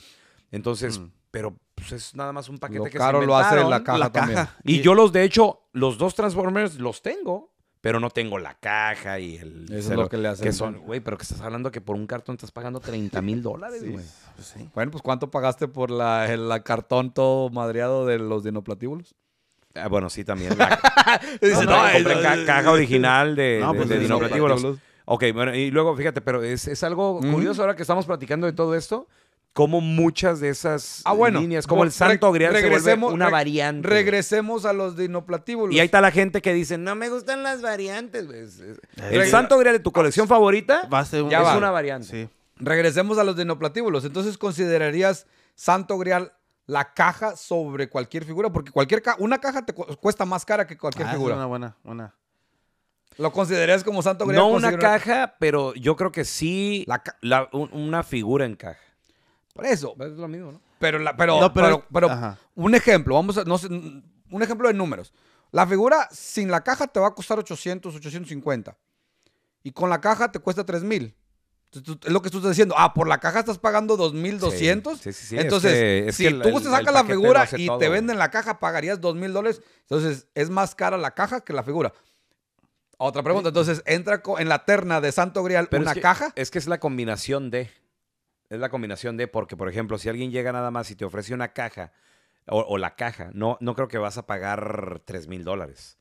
Entonces, mm. pero pues es nada más un paquete que se lo hace en la caja, también. Y, yo los, de hecho, los dos Transformers los tengo, pero no tengo la caja y el... Eso es lo que le hacen. son, güey, pero que estás hablando que por un cartón estás pagando 30 mil dólares, pues Bueno, pues ¿cuánto pagaste por la, el cartón todo madreado de los dinoplatíbulos? Ah, bueno, sí, también. compré caja original de, pues, dinoplatíbulos. Ok, bueno, y luego, fíjate, pero es, algo curioso ahora que estamos platicando de todo esto, como muchas de esas ah, líneas, como el santo grial se una variante. Regresemos a los dinoplatíbulos. Y ahí está la gente que dice, no me gustan las variantes. Eh, el santo grial de tu colección favorita va a ser es una variante. Regresemos a los dinoplatíbulos. Entonces, ¿considerarías santo grial la caja sobre cualquier figura? Porque cualquier una caja te cuesta más cara que cualquier ah, figura. Es una buena, ¿Lo considerarías como santo grial? No una caja, pero yo creo que sí una figura en caja eso. Es lo mismo, ¿no? Pero, pero, pero, pero, un ejemplo, vamos a, no un ejemplo de números. La figura sin la caja te va a costar 800, 850. Y con la caja te cuesta 3000. Es lo que tú estás diciendo. Ah, por la caja estás pagando 2200. Sí, sí, sí, Entonces, si tú te sacas la figura y te venden la caja, pagarías 2000 dólares. Entonces, es más cara la caja que la figura. Otra pregunta. Entonces, entra en la terna de Santo Grial una caja. Es que es la combinación de es la combinación de, porque por ejemplo, si alguien llega nada más y te ofrece una caja o, la caja, no, no creo que vas a pagar 3 mil dólares.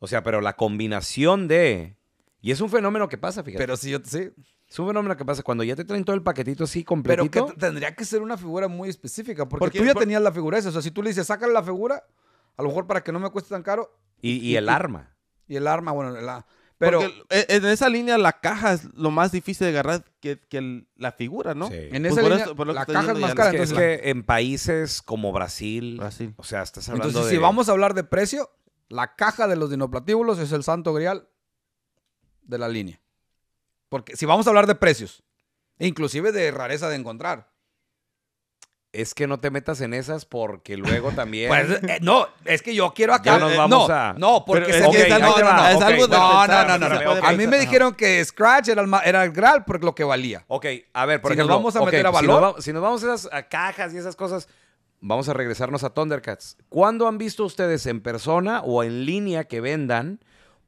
O sea, pero la combinación de... Y es un fenómeno que pasa, fíjate. Pero si yo, sí. Es un fenómeno que pasa cuando ya te traen todo el paquetito así completo Pero que tendría que ser una figura muy específica, porque, tú ya tenías la figura esa. O sea, si tú le dices, sácale la figura, a lo mejor para que no me cueste tan caro. Y, el arma. Y el arma, bueno, la, pero e, en esa línea la caja es lo más difícil de agarrar que, la figura, ¿no? Sí. Pues en esa línea la caja es más cara. Es que, en países como Brasil, Brasil, o sea, estás hablando Entonces, si vamos a hablar de precio, la caja de los dinoplatíbulos es el santo grial de la línea. Porque si vamos a hablar de precios, inclusive de rareza de encontrar es que no te metas en esas porque luego también. Pues, eh, no, es que yo quiero acá. nos eh, vamos no, a... no, porque no, no, no, no, no, A mí me dijeron que Scratch era el, era por lo que valía. Ok, a ver, por si Nos vamos a meter a valor. Si nos, vamos a esas cajas y esas cosas, vamos a regresarnos a Thundercats. ¿Cuándo han visto ustedes en persona o en línea que vendan,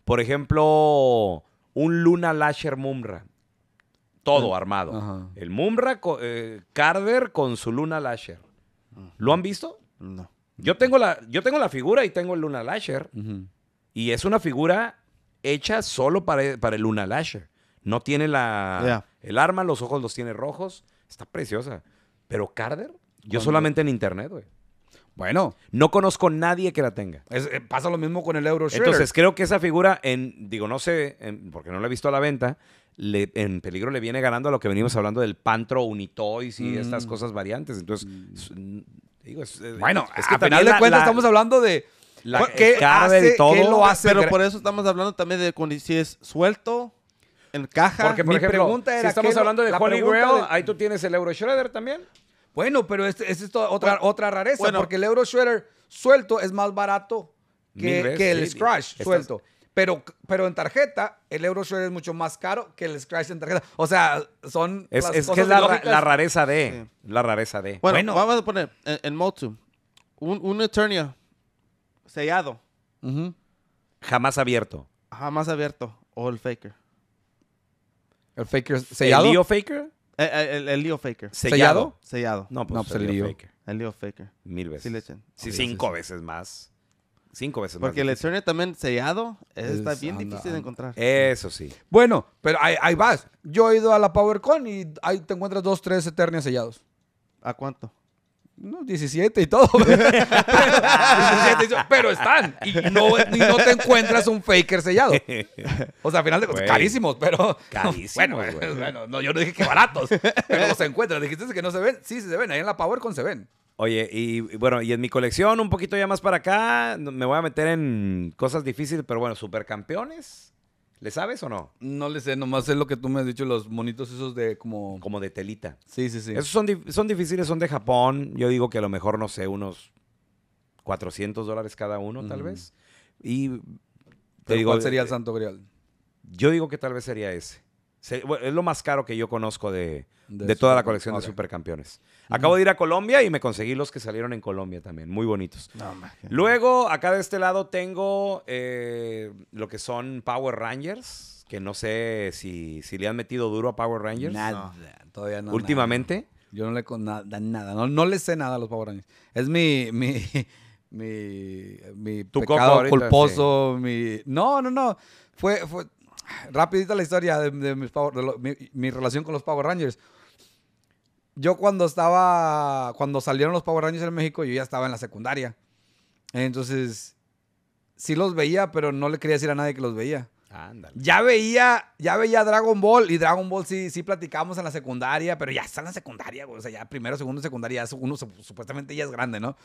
por ejemplo, un Luna Lasher Mumra? todo armado. El Mumra Carter eh, con su Luna Lasher. ¿Lo han visto? No. Yo tengo la, yo tengo la figura y tengo el Luna Lasher. Y es una figura hecha solo para, el Luna Lasher. No tiene la, el arma, los ojos los tiene rojos. Está preciosa. Pero Carter, yo solamente en internet, güey. Bueno. No conozco nadie que la tenga. Eh, pasa lo mismo con el Euro Entonces creo que esa figura, digo, no sé, porque no la he visto a la venta, en peligro le viene ganando a lo que venimos hablando del Pantro, Unitoys y estas mm. cosas variantes. Entonces, mm. digo, eh, bueno, es que a final de cuentas estamos hablando de la, que hace, todo, Pero por eso estamos hablando también de cuando, si es suelto, en caja. Porque, por Mi ejemplo, pregunta si estamos hablando de Holy Grail, ahí tú tienes el Euro Shredder también. Bueno, pero es, otra, rareza, porque el Euro Shredder suelto es más barato que, el Scratch suelto. Pero, pero en tarjeta, el EuroShare es mucho más caro que el Scratch en tarjeta. O sea, son. Es, es que es la, rareza de. La rareza de. Bueno, vamos a poner en, Motu un, un Eternia sellado. Jamás abierto. Jamás abierto. O el Faker. ¿El Faker sellado? ¿El Leo Faker? Eh, eh, el, Leo Faker. ¿Sellado? Sellado. No, pues, no, pues el, Leo Faker. El Leo Faker. Mil veces. Sí, sí cinco veces más cinco veces Porque el Porque el también sellado eh, está bien difícil de encontrar. Eso sí. Bueno, pero ahí, vas. Yo he ido a la PowerCon y ahí te encuentras dos, tres Eternias sellados. ¿A cuánto? No, 17 y todo. pero, 17 pero están. Y no, no, te encuentras un faker sellado. O sea, al final de cuentas, carísimos, pero. bueno, bueno no, yo no dije que baratos, pero se encuentran Dijiste que no se ven. Sí, sí se ven. Ahí en la PowerCon se ven. Oye, y bueno, y en mi colección, un poquito ya más para acá, me voy a meter en cosas difíciles, pero bueno, supercampeones. ¿Le sabes o no? No le sé, nomás sé lo que tú me has dicho, los monitos esos de como... Como de telita. Sí, sí, sí. Esos son, son difíciles, son de Japón. Yo digo que a lo mejor, no sé, unos 400 dólares cada uno, tal vez. Y... Te digo, ¿Cuál eh, sería el eh, santo grial? Yo digo que tal vez sería ese. es lo más caro que yo conozco de, toda la colección de supercampeones. Acabo de ir a Colombia y me conseguí los que salieron en Colombia también, muy bonitos. Luego, acá de este lado tengo eh, lo que son Power Rangers, que no sé si, le han metido duro a Power Rangers. Nada, todavía no. Últimamente. Yo no le con nada, No, le sé nada a los Power Rangers. Es mi, mi, mi, tu pecado culposo, No, no, no. Fue, fue rapidita la historia de, mi, relación con los Power Rangers yo cuando estaba, cuando salieron los Power Rangers en México, yo ya estaba en la secundaria. Entonces, sí los veía, pero no le quería decir a nadie que los veía. Ándale. Ya veía, ya veía Dragon Ball y Dragon Ball sí, sí platicamos en la secundaria, pero ya está en la secundaria, O sea, ya primero, segundo, secundaria, uno supuestamente ya es grande, ¿no?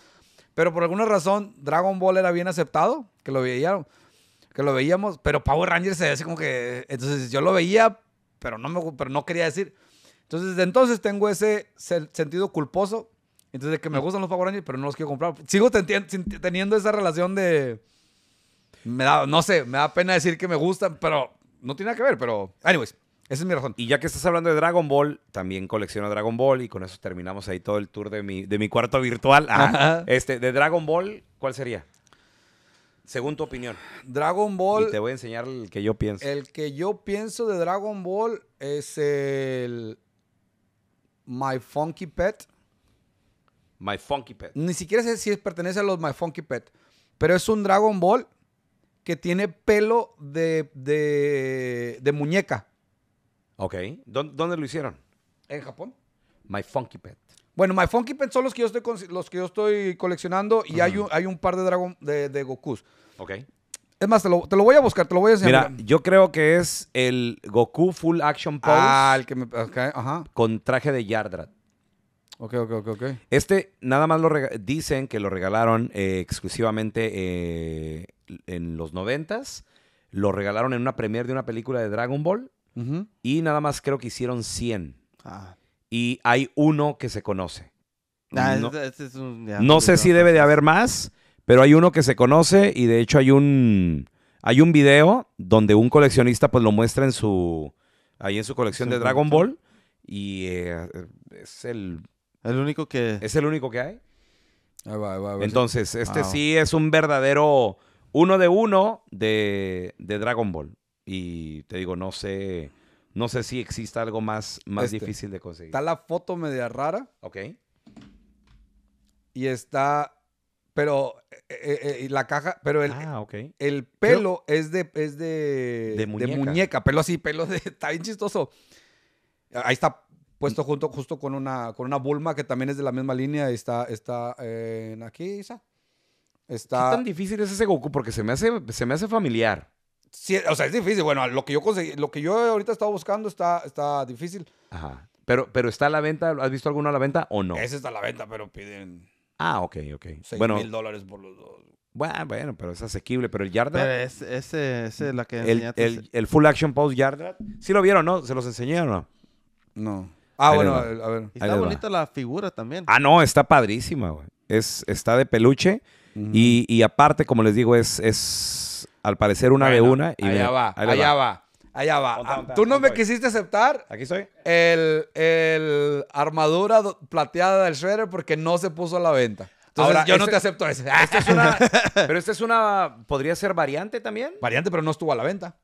Pero por alguna razón, Dragon Ball era bien aceptado, que lo veían, que lo veíamos, pero Power Rangers se hace como que. Entonces yo lo veía, pero no me pero no quería decir. Entonces, desde entonces tengo ese sentido culposo. Entonces, de que me gustan los Power Rangers, pero no los quiero comprar. Sigo teniendo esa relación de. Me da, no sé, me da pena decir que me gustan, pero no tiene nada que ver, pero. Anyways, esa es mi razón. Y ya que estás hablando de Dragon Ball, también colecciono Dragon Ball y con eso terminamos ahí todo el tour de mi, de mi cuarto virtual. Ah, este, de Dragon Ball, ¿cuál sería? Según tu opinión. Dragon Ball. Y te voy a enseñar el que yo pienso. El que yo pienso de Dragon Ball es el. My Funky Pet. My Funky Pet. Ni siquiera sé si pertenece a los My Funky Pet. Pero es un Dragon Ball que tiene pelo de, de, muñeca. Ok. ¿Dónde lo hicieron? En Japón. My Funky Pet. Bueno, My Funky Pet son los que yo estoy, los que yo estoy coleccionando y hay, un, hay un par de, Dragon, de, de Gokus. Ok. Es más, te lo, voy a buscar, te lo voy a enseñar. Mira, yo creo que es el Goku Full Action Pose. Ah, el que me. ajá. Con traje de Yardrat. Ok, ok, ok, ok. Este, nada más lo dicen que lo regalaron eh, exclusivamente eh, en los noventas. Lo regalaron en una premiere de una película de Dragon Ball. Y nada más creo que hicieron 100. Ah. Y hay uno que se conoce. Ah, no sé si debe de haber más. Pero hay uno que se conoce y de hecho hay un, hay un video donde un coleccionista pues lo muestra en su, ahí en su colección de Dragon Ball y eh, es el... El único que... Es el único que hay. Entonces, este ah, sí es un verdadero uno de uno de, de, Dragon Ball. Y te digo, no sé, no sé si exista algo más, más este, difícil de conseguir. Está la foto media rara. Ok. Y está pero eh, eh, eh, la caja, pero el, ah, el pelo es de de, muñeca. pelo así, pelo de está bien chistoso. Ahí está puesto mm. junto justo con una con una Bulma que también es de la misma línea, está está en aquí esa. Está tan difícil es ese Goku porque se me hace se me hace familiar. Sí, o sea, es difícil. Bueno, lo que yo conseguí, lo que yo ahorita estaba buscando está está difícil. Ajá. Pero, pero está a la venta, ¿has visto alguno a la venta o no? Ese está a la venta, pero piden Ah, ok, ok. 6 bueno, mil dólares por los dos. Bueno, bueno, pero es asequible. Pero el Yardrat. Pero es, ese, es la que el, el, el, Full Action Post Yardrat. ¿Sí lo vieron, no? ¿Se los enseñaron no? No. Ah, bueno, a ver. está bonita la figura también. Ah, no, está padrísima, güey. Es, está de peluche. y, y, aparte, como les digo, es, es al parecer una de una. allá va, allá va. Allá va. Tú no me quisiste aceptar. Aquí soy. El, el armadura plateada del Shredder porque no se puso a la venta. yo no este te acepto ese. Este pero esta es una. ¿Podría ser variante también? Variante, pero no estuvo a la venta.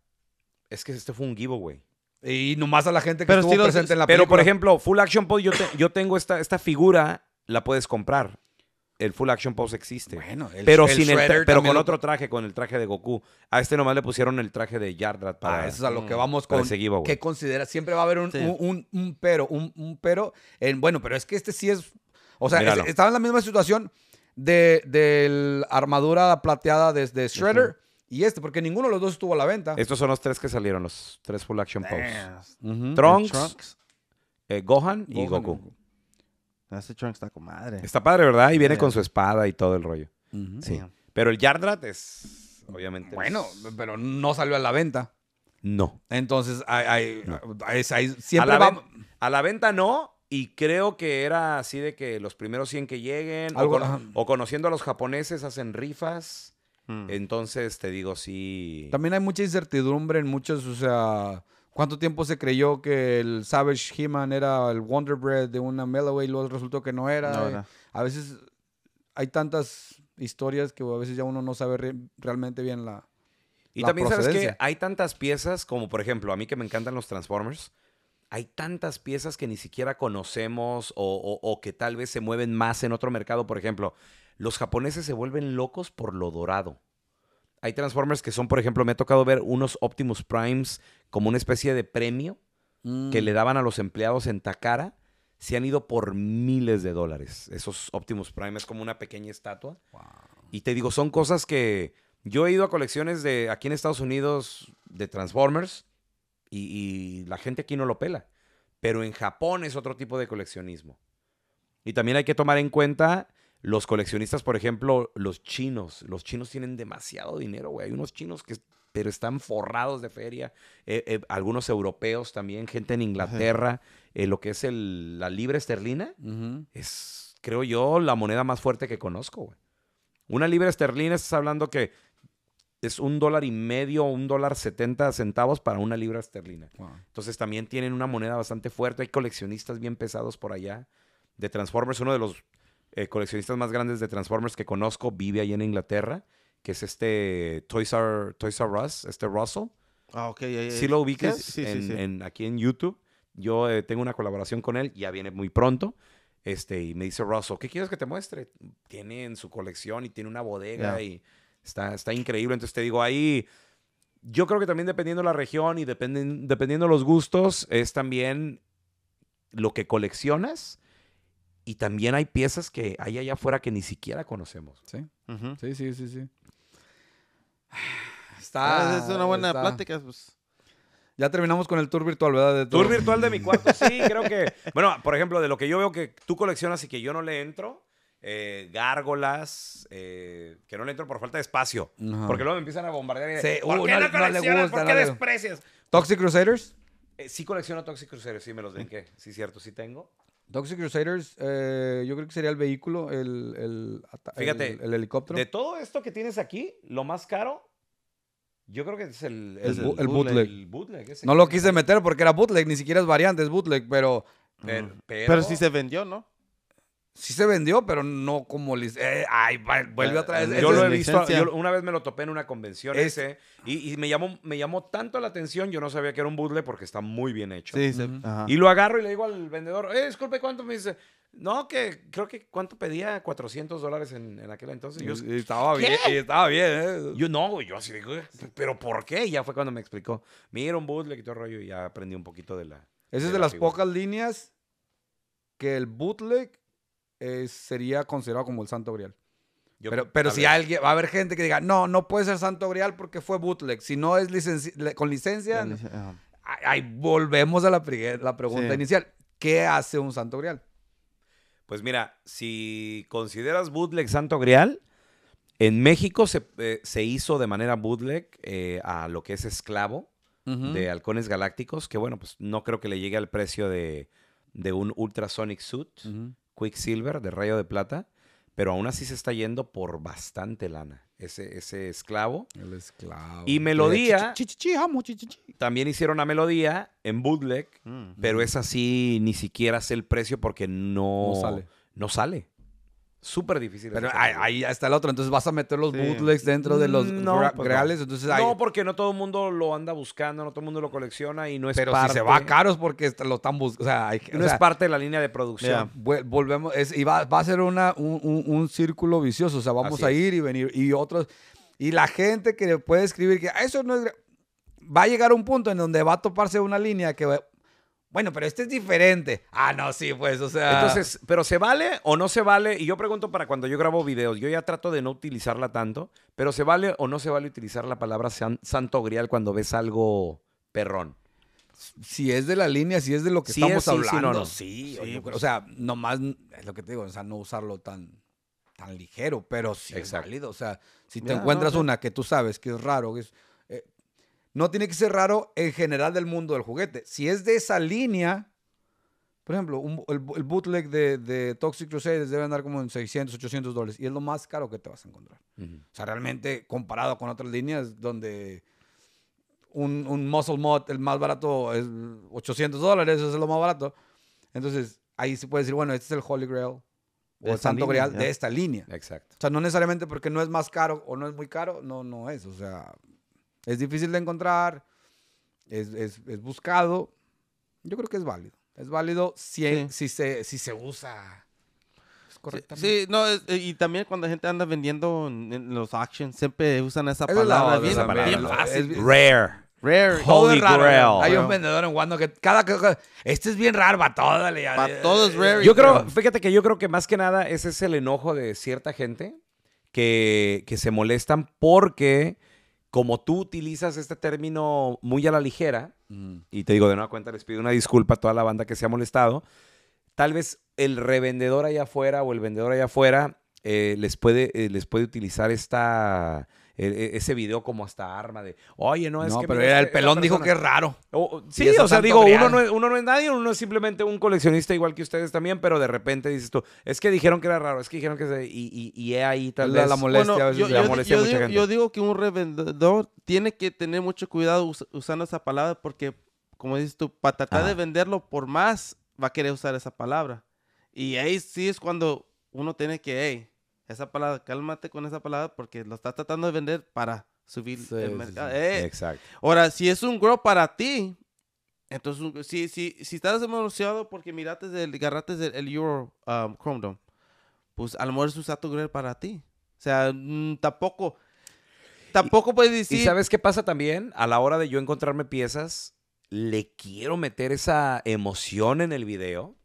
Es que este fue un giveaway. Y nomás a la gente que pero estuvo presente en la película. Pero, por ejemplo, Full Action Pod, yo, yo tengo esta, esta figura, la puedes comprar el full action pose existe. Bueno, el, pero sin pero con otro traje, con el traje de Goku. A este nomás le pusieron el traje de Yardrat para. Ah, eso es a lo que mm. vamos con. Que considera, siempre va a haber un, pero, un, pero. En, bueno, pero es que este sí es. O sea, estaba en la misma situación de, la armadura plateada desde Shredder. Y este, porque ninguno de los dos estuvo a la venta. Estos son los tres que salieron, los tres full action poses. Trunks, eh, Gohan, y Goku. Ese Trunks está madre. Está padre, ¿verdad? Y viene con su espada y todo el rollo. Sí. Pero el Yardrat es, obviamente. Bueno, pero no salió a la venta. No. Entonces, hay, siempre a la, venta no, y creo que era así de que los primeros 100 que lleguen, o, conociendo a los japoneses, hacen rifas. Mm. Entonces, te digo, sí. También hay mucha incertidumbre en muchos, o sea, ¿Cuánto tiempo se creyó que el Savage He-Man era el Wonder Bread de una Melloway y luego resultó que no era? Eh, a veces hay tantas historias que a veces ya uno no sabe realmente bien la. Y también sabes que hay tantas piezas, como por ejemplo, a mí que me encantan los Transformers, hay tantas piezas que ni siquiera conocemos o que tal vez se mueven más en otro mercado. Por ejemplo, los japoneses se vuelven locos por lo dorado. Hay Transformers que son, por ejemplo, me ha tocado ver unos Optimus Primes como una especie de premio que mm. le daban a los empleados en Takara. Se han ido por miles de dólares. Esos Optimus Primes es como una pequeña estatua. Y te digo, son cosas que yo he ido a colecciones de aquí en Estados Unidos de Transformers y, y la gente aquí no lo pela. Pero en Japón es otro tipo de coleccionismo. Y también hay que tomar en cuenta los coleccionistas, por ejemplo, los chinos, los chinos tienen demasiado dinero, güey. Hay unos chinos que pero están forrados de feria. Eh, eh, algunos europeos también, gente en Inglaterra. Eh, lo que es la libra esterlina es, creo yo, la moneda más fuerte que conozco. Güey. Una libra esterlina, estás hablando que es un dólar y medio, un dólar setenta centavos para una libra esterlina. Entonces también tienen una moneda bastante fuerte. Hay coleccionistas bien pesados por allá. De Transformers, uno de los eh, coleccionistas más grandes de Transformers que conozco vive ahí en Inglaterra, que es este Toys R, Us, este Russell. Ah, ok. ¿Sí lo ubicas en, aquí en YouTube. Yo eh, tengo una colaboración con él, ya viene muy pronto. Este, y me dice Russell, ¿qué quieres que te muestre? Tiene en su colección y tiene una bodega y está, está increíble. Entonces te digo, ahí yo creo que también dependiendo la región y dependen, dependiendo los gustos, es también lo que coleccionas y también hay piezas que hay allá afuera que ni siquiera conocemos. Sí, sí, sí, sí, Está, es una buena plática. Pues. Ya terminamos con el tour virtual, ¿verdad? tour virtual de mi cuarto, sí, creo que. Bueno, por ejemplo, de lo que yo veo que tú coleccionas y que yo no le entro, eh, gárgolas, eh, que no le entro por falta de espacio. Porque luego me empiezan a bombardear. ¿Por qué uh, no, coleccionas? ¿Por qué desprecias? ¿Toxic Crusaders? Eh, sí colecciono Toxic Crusaders, sí me los dediqué. Sí, cierto, sí tengo. Toxic Crusaders, eh, yo creo que sería el vehículo, el, el, helicóptero. De todo esto que tienes aquí, lo más caro, yo creo que es el, el, bootleg. no lo quise meter porque era bootleg, ni siquiera es variante, es bootleg, pero... Pero, pero, pero sí se vendió, ¿no? sí se vendió, pero no como le eh, ay, vuelve ah, otra vez. Yo lo he visto, una vez me lo topé en una convención ese y, me llamó me llamó tanto la atención, yo no sabía que era un bootleg porque está muy bien hecho. Y lo agarro y le digo al vendedor, eh, disculpe, ¿cuánto me dice? No, que creo que ¿cuánto pedía? 400 dólares en, aquel entonces. y estaba bien, estaba ¿eh? bien. Yo no, yo así digo, ¿pero por qué? Y ya fue cuando me explicó. Mira un bootleg y todo el rollo y ya aprendí un poquito de la... Esa es de, las pocas líneas que el bootleg eh, sería considerado como el santo grial. pero, pero si alguien, va a haber gente que diga, no, no puede ser santo grial porque fue bootleg. Si no es con licencia, ahí volvemos a la, pregunta inicial. ¿Qué hace un santo grial? Pues mira, si consideras bootleg santo grial, en México se, eh, hizo de manera bootleg eh, a lo que es esclavo de halcones galácticos, que bueno, pues no creo que le llegue al precio de, un ultrasonic suit. Quicksilver de Rayo de Plata, pero aún así se está yendo por bastante lana. Ese, ese esclavo. Y Melodía. También hicieron una Melodía en bootleg, mm. pero es así, ni siquiera sé el precio porque no, no sale. No sale súper difícil. ahí, está el otro. Entonces vas a meter los bootlegs dentro de los pues reales. No. Entonces, porque no todo el mundo lo anda buscando, no todo el mundo lo colecciona y no es Pero parte. se va caros porque lo están buscando. no es parte de la línea de producción. Volvemos. y va, a ser una, un, círculo vicioso. O sea, vamos a ir y venir. Y otros. Y la gente que puede escribir que ah, eso no es. Va a llegar un punto en donde va a toparse una línea que bueno, pero este es diferente. Ah, no, sí, pues, o sea. Entonces, ¿pero se vale o no se vale? Y yo pregunto para cuando yo grabo videos, yo ya trato de no utilizarla tanto, pero ¿se vale o no se vale utilizar la palabra santo grial cuando ves algo perrón? Si es de la línea, si es de lo que estamos hablando. Sí, sí, pues. o sea, nomás es lo que te digo, o sea, no usarlo tan, tan ligero, pero sí es válido. O sea, si te encuentras una que tú sabes que es raro, que es no tiene que ser raro en general del mundo del juguete. Si es de esa línea, por ejemplo, el, bootleg de, Toxic Crusaders debe andar como en 600, 800 dólares. Y es lo más caro que te vas a encontrar. O sea, realmente comparado con otras líneas donde un, un Muscle Mod, el más barato, es 800 dólares, eso es lo más barato. Entonces, ahí se puede decir, bueno, este es el Holy Grail o el Santo Grial de esta línea. Exacto. O sea, no necesariamente porque no es más caro o no es muy caro, no, no es. O sea, es difícil de encontrar, es, es, buscado. Yo creo que es válido. Es válido si, si, se, si se usa correctamente. Sí, no, eh, y también cuando la gente anda vendiendo en, los actions siempre usan esa palabra, bien, fácil. rare. Rare. Holy Grail. Hay un vendedor en Wando que cada, este es bien raro, para todos. Para todos es eh, rare. Yo creo, fíjate que yo creo que más que nada ese es el enojo de cierta gente que, que se molestan porque como tú utilizas este término muy a la ligera, mm. y te digo de nueva cuenta, les pido una disculpa a toda la banda que se ha molestado, tal vez el revendedor allá afuera o el vendedor allá afuera eh, les, puede, eh, les puede utilizar esta e, e, ese video como hasta arma de, oye, no es no, pero el pelón dijo que es raro. sí, o sea, digo, uno no, es, nadie, uno es simplemente un coleccionista igual que ustedes también, pero de repente dices tú, es que dijeron que era raro, es que dijeron que Y, ahí tal vez la, molestia yo, digo, que un revendedor tiene que tener mucho cuidado usando esa palabra porque, como dices tú, para tratar de venderlo por más, va a querer usar esa palabra. Y ahí sí es cuando uno tiene que, esa palabra, cálmate con esa palabra porque lo estás tratando de vender para subir el mercado. Eh, Exacto. Ahora, si es un grow para ti, entonces, si, si, si estás emocionado porque miraste, el, agarraste el, Euro um, Chrome Dome, pues a lo mejor es un para ti. O sea, mm, tampoco, tampoco puedes decir... ¿Y sabes qué pasa también? A la hora de yo encontrarme piezas, le quiero meter esa emoción en el video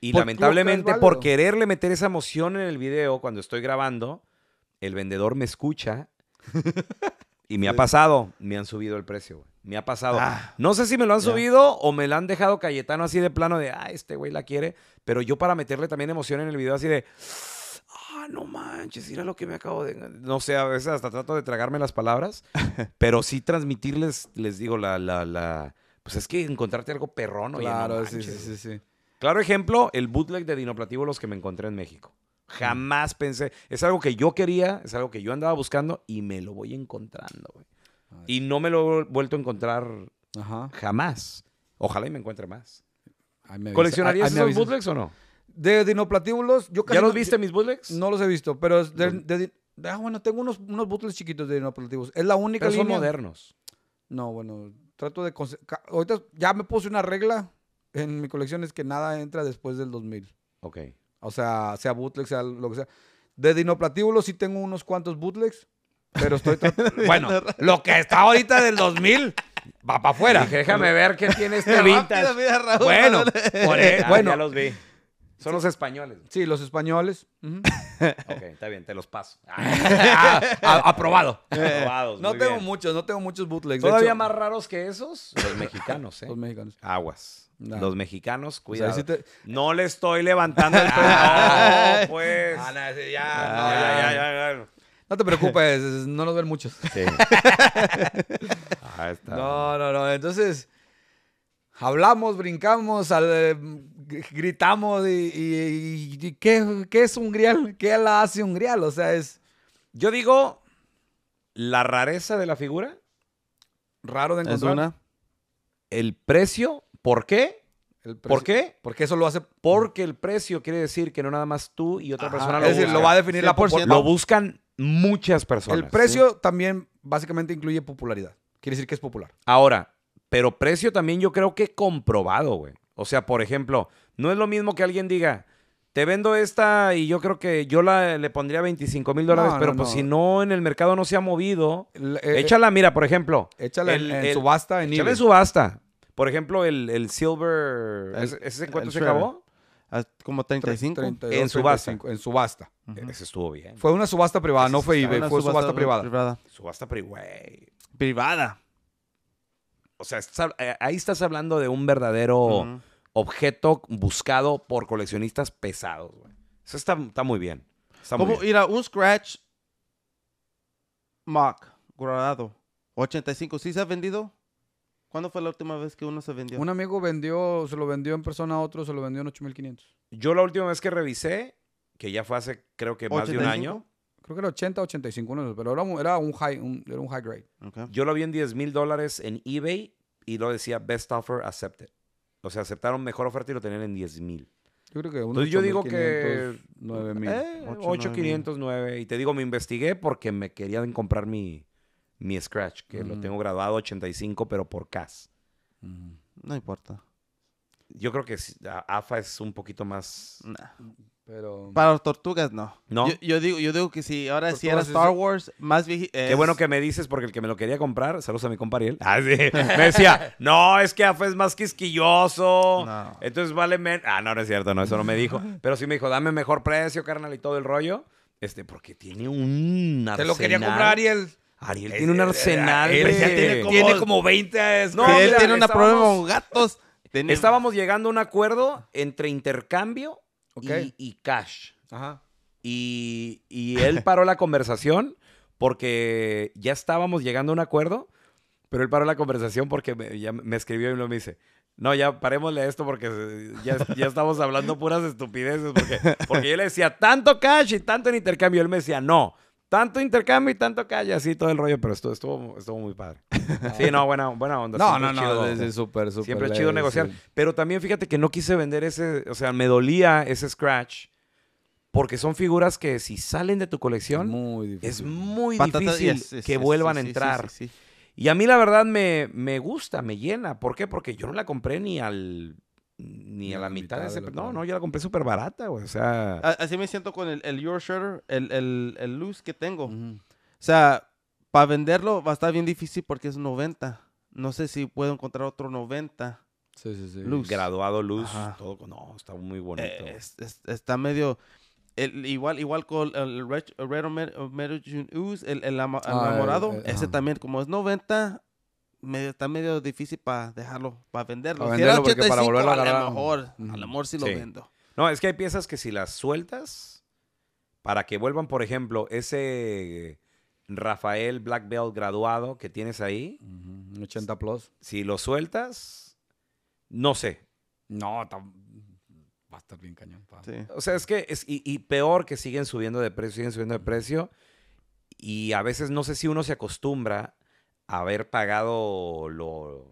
y lamentablemente, por quererle meter esa emoción en el video cuando estoy grabando, el vendedor me escucha. y me ha pasado, me han subido el precio, güey. Me ha pasado. Ah. no sé si me lo han subido o me lo han dejado Cayetano así de plano de, ah, este güey la quiere. Pero yo para meterle también emoción en el video así de, ah, no manches, mira lo que me acabo de... No sé, a veces hasta trato de tragarme las palabras, pero sí transmitirles, les digo, la, la, la... Pues es que encontrarte algo perrón. no sí, sí, sí. Claro ejemplo, el bootleg de dinoplatíbulos que me encontré en México. Jamás pensé. Es algo que yo quería, es algo que yo andaba buscando y me lo voy encontrando, Y no me lo he vuelto a encontrar jamás. Ojalá y me encuentre más. ¿Coleccionarías me esos bootlegs o no? De dinoplatíbulos, yo casi ¿Ya los viste mis bootlegs? No los he visto, pero ah, bueno, tengo unos, unos bootlegs chiquitos de dinoplatíbulos. Es la única pero son modernos. No, bueno, trato de... Ahorita ya me puse una regla en mi colección es que nada entra después del 2000. Ok. O sea, sea bootleg, sea lo que sea. De Dinoplatíbulo sí tengo unos cuantos bootlegs, pero estoy... bueno, lo que está ahorita del 2000 va para afuera. déjame ver qué tiene este vintage. bueno, eh, ah, bueno, ya los vi. Son los españoles. Sí, los españoles. ok, está bien, te los paso. Ah, aprobado. Eh, Aprobados. No tengo muchos, no tengo muchos bootlegs. Todavía más raros que esos, los mexicanos, ¿eh? Los mexicanos. Aguas. Los mexicanos, cuidado. No le estoy levantando el pelo. no, ah, pues. Ah, ya, ya, ya, No te preocupes, no los ven muchos. Sí. Ahí está. No, no, no. Entonces, hablamos, brincamos, al, eh, gritamos y, ¿qué, es un grial? ¿Qué la hace un grial? O sea, es... Yo digo, la rareza de la figura, raro de encontrar. El precio, ¿por qué? ¿Por qué? Porque eso lo hace. Mm. Porque el precio quiere decir que no nada más tú y otra persona lo Es decir, lo va a definir la porción Lo buscan muchas personas. El precio también básicamente incluye popularidad. Quiere decir que es popular. Ahora, pero precio también yo creo que comprobado, güey. O sea, por ejemplo, no es lo mismo que alguien diga, te vendo esta y yo creo que yo la, le pondría 25 mil dólares, pero pues si no en el mercado no se ha movido, eh, échala, mira, por ejemplo. Échala en, subasta. En échala en subasta. Por ejemplo, el, Silver, ¿ese cuánto se acabó? Ah, como 35. en subasta. en subasta. Ese estuvo bien. Fue una subasta privada, no fue eBay, fue subasta, subasta privada. Subasta privada. Privada. O sea, eh, ahí estás hablando de un verdadero objeto buscado por coleccionistas pesados, güey. Eso está, muy bien. Está ir a un scratch mock grabado 85, ¿sí se ha vendido? ¿Cuándo fue la última vez que uno se vendió? Un amigo vendió, se lo vendió en persona a otro, se lo vendió en 8500. Yo la última vez que revisé, que ya fue hace creo que más de un año. Creo que era 80, 85, pero era un, high, high grade. Yo lo vi en 10 mil dólares en eBay y lo decía best offer accepted o sea, aceptaron mejor oferta y lo tenían en $10,000. Yo creo que uno yo digo que 9 mil. 8,509. Eh, y te digo, me investigué porque me querían comprar mi, mi Scratch, que lo mm. tengo graduado 85, pero por CAS. Mm. No importa. Yo creo que AFA es un poquito más... Para los tortugas, no. No. Yo, digo, yo digo que si ahora si era Star Wars, más eh, Qué bueno que me dices, porque el que me lo quería comprar, saludos a mi compa Ariel. Ah, me decía, no, es que AFE es más quisquilloso. No. Entonces vale menos. Ah, no, no es cierto, no, eso no me dijo. Pero sí me dijo, dame mejor precio, carnal, y todo el rollo. Este, porque tiene un arsenal. Te lo quería comprar Ariel. Ariel tiene un arsenal. tiene, como, 20. No, él tiene una problema con gatos. Estábamos llegando a un acuerdo entre intercambio y, Cash. Y, y él paró la conversación porque ya estábamos llegando a un acuerdo, pero él paró la conversación porque me, me escribió y me dice, no, ya parémosle esto porque ya, ya, estamos hablando puras estupideces. Porque, porque yo le decía tanto cash y tanto en intercambio. Él me decía, no, tanto intercambio y tanto calle, así todo el rollo, pero estuvo, estuvo, muy padre. Sí, no, buena, onda. No, no, no, es, súper, Siempre es chido negociar. Pero también fíjate que no quise vender ese, o sea, me dolía ese scratch. Porque son figuras que si salen de tu colección, es muy difícil, que vuelvan a entrar. Y a mí la verdad me, me gusta, me llena. ¿Por qué? Porque yo no la compré ni al ni a la, mitad, de ese. no, no, yo la compré súper barata, O sea. Así me siento con el, el Your Shirt, el, el, el luz que tengo. O sea, para venderlo va a estar bien difícil porque es 90. No sé si puedo encontrar otro 90. Sí, sí, sí. Luz. Graduado luz. con... no, está muy bonito. está medio. igual, igual con el Red, Red, el, el, ah, enamorado. Eh, eh, ese también, como es 90, medio, está medio difícil para dejarlo, para venderlo. Para si era para volverlo a, lo mejor, sí lo vendo. No, es que hay piezas que si las sueltas, para que vuelvan, por ejemplo, ese Rafael Black Belt graduado que tienes ahí. 80 plus. Si lo sueltas, no sé. No, va a estar bien cañón. O sea, es que, es, y, peor que siguen subiendo de precio, siguen subiendo de precio. Y a veces no sé si uno se acostumbra haber pagado lo,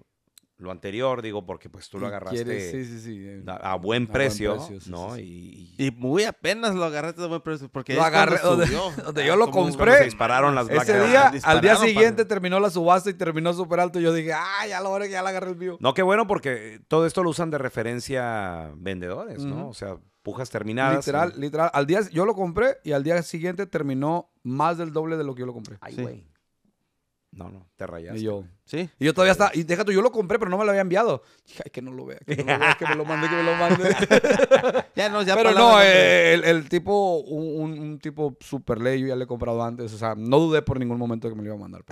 anterior, digo, porque pues tú lo agarraste a, buen precio, ¿no? Y, muy apenas lo agarraste a buen precio, porque lo agarré, donde, ah, yo lo compré, se dispararon las Ese día, al día siguiente terminó la subasta y terminó súper alto, y yo dije, ah, ya lo ya lo agarré el mío. No, qué bueno, porque todo esto lo usan de referencia vendedores, ¿no? O sea, pujas terminadas. Literal, literal, al día, yo lo compré y al día siguiente terminó más del doble de lo que yo lo compré. Ay, güey. No, no, te rayaste. Y yo. Sí. Y yo todavía está Y déjate, yo lo compré, pero no me lo había enviado. ay, que no lo vea, que, no lo que me lo mande, que me lo mande. ya no, ya Pero no, el, eh, tipo, un, tipo super ley, yo ya le he comprado antes. O sea, no dudé por ningún momento que me lo iba a mandar.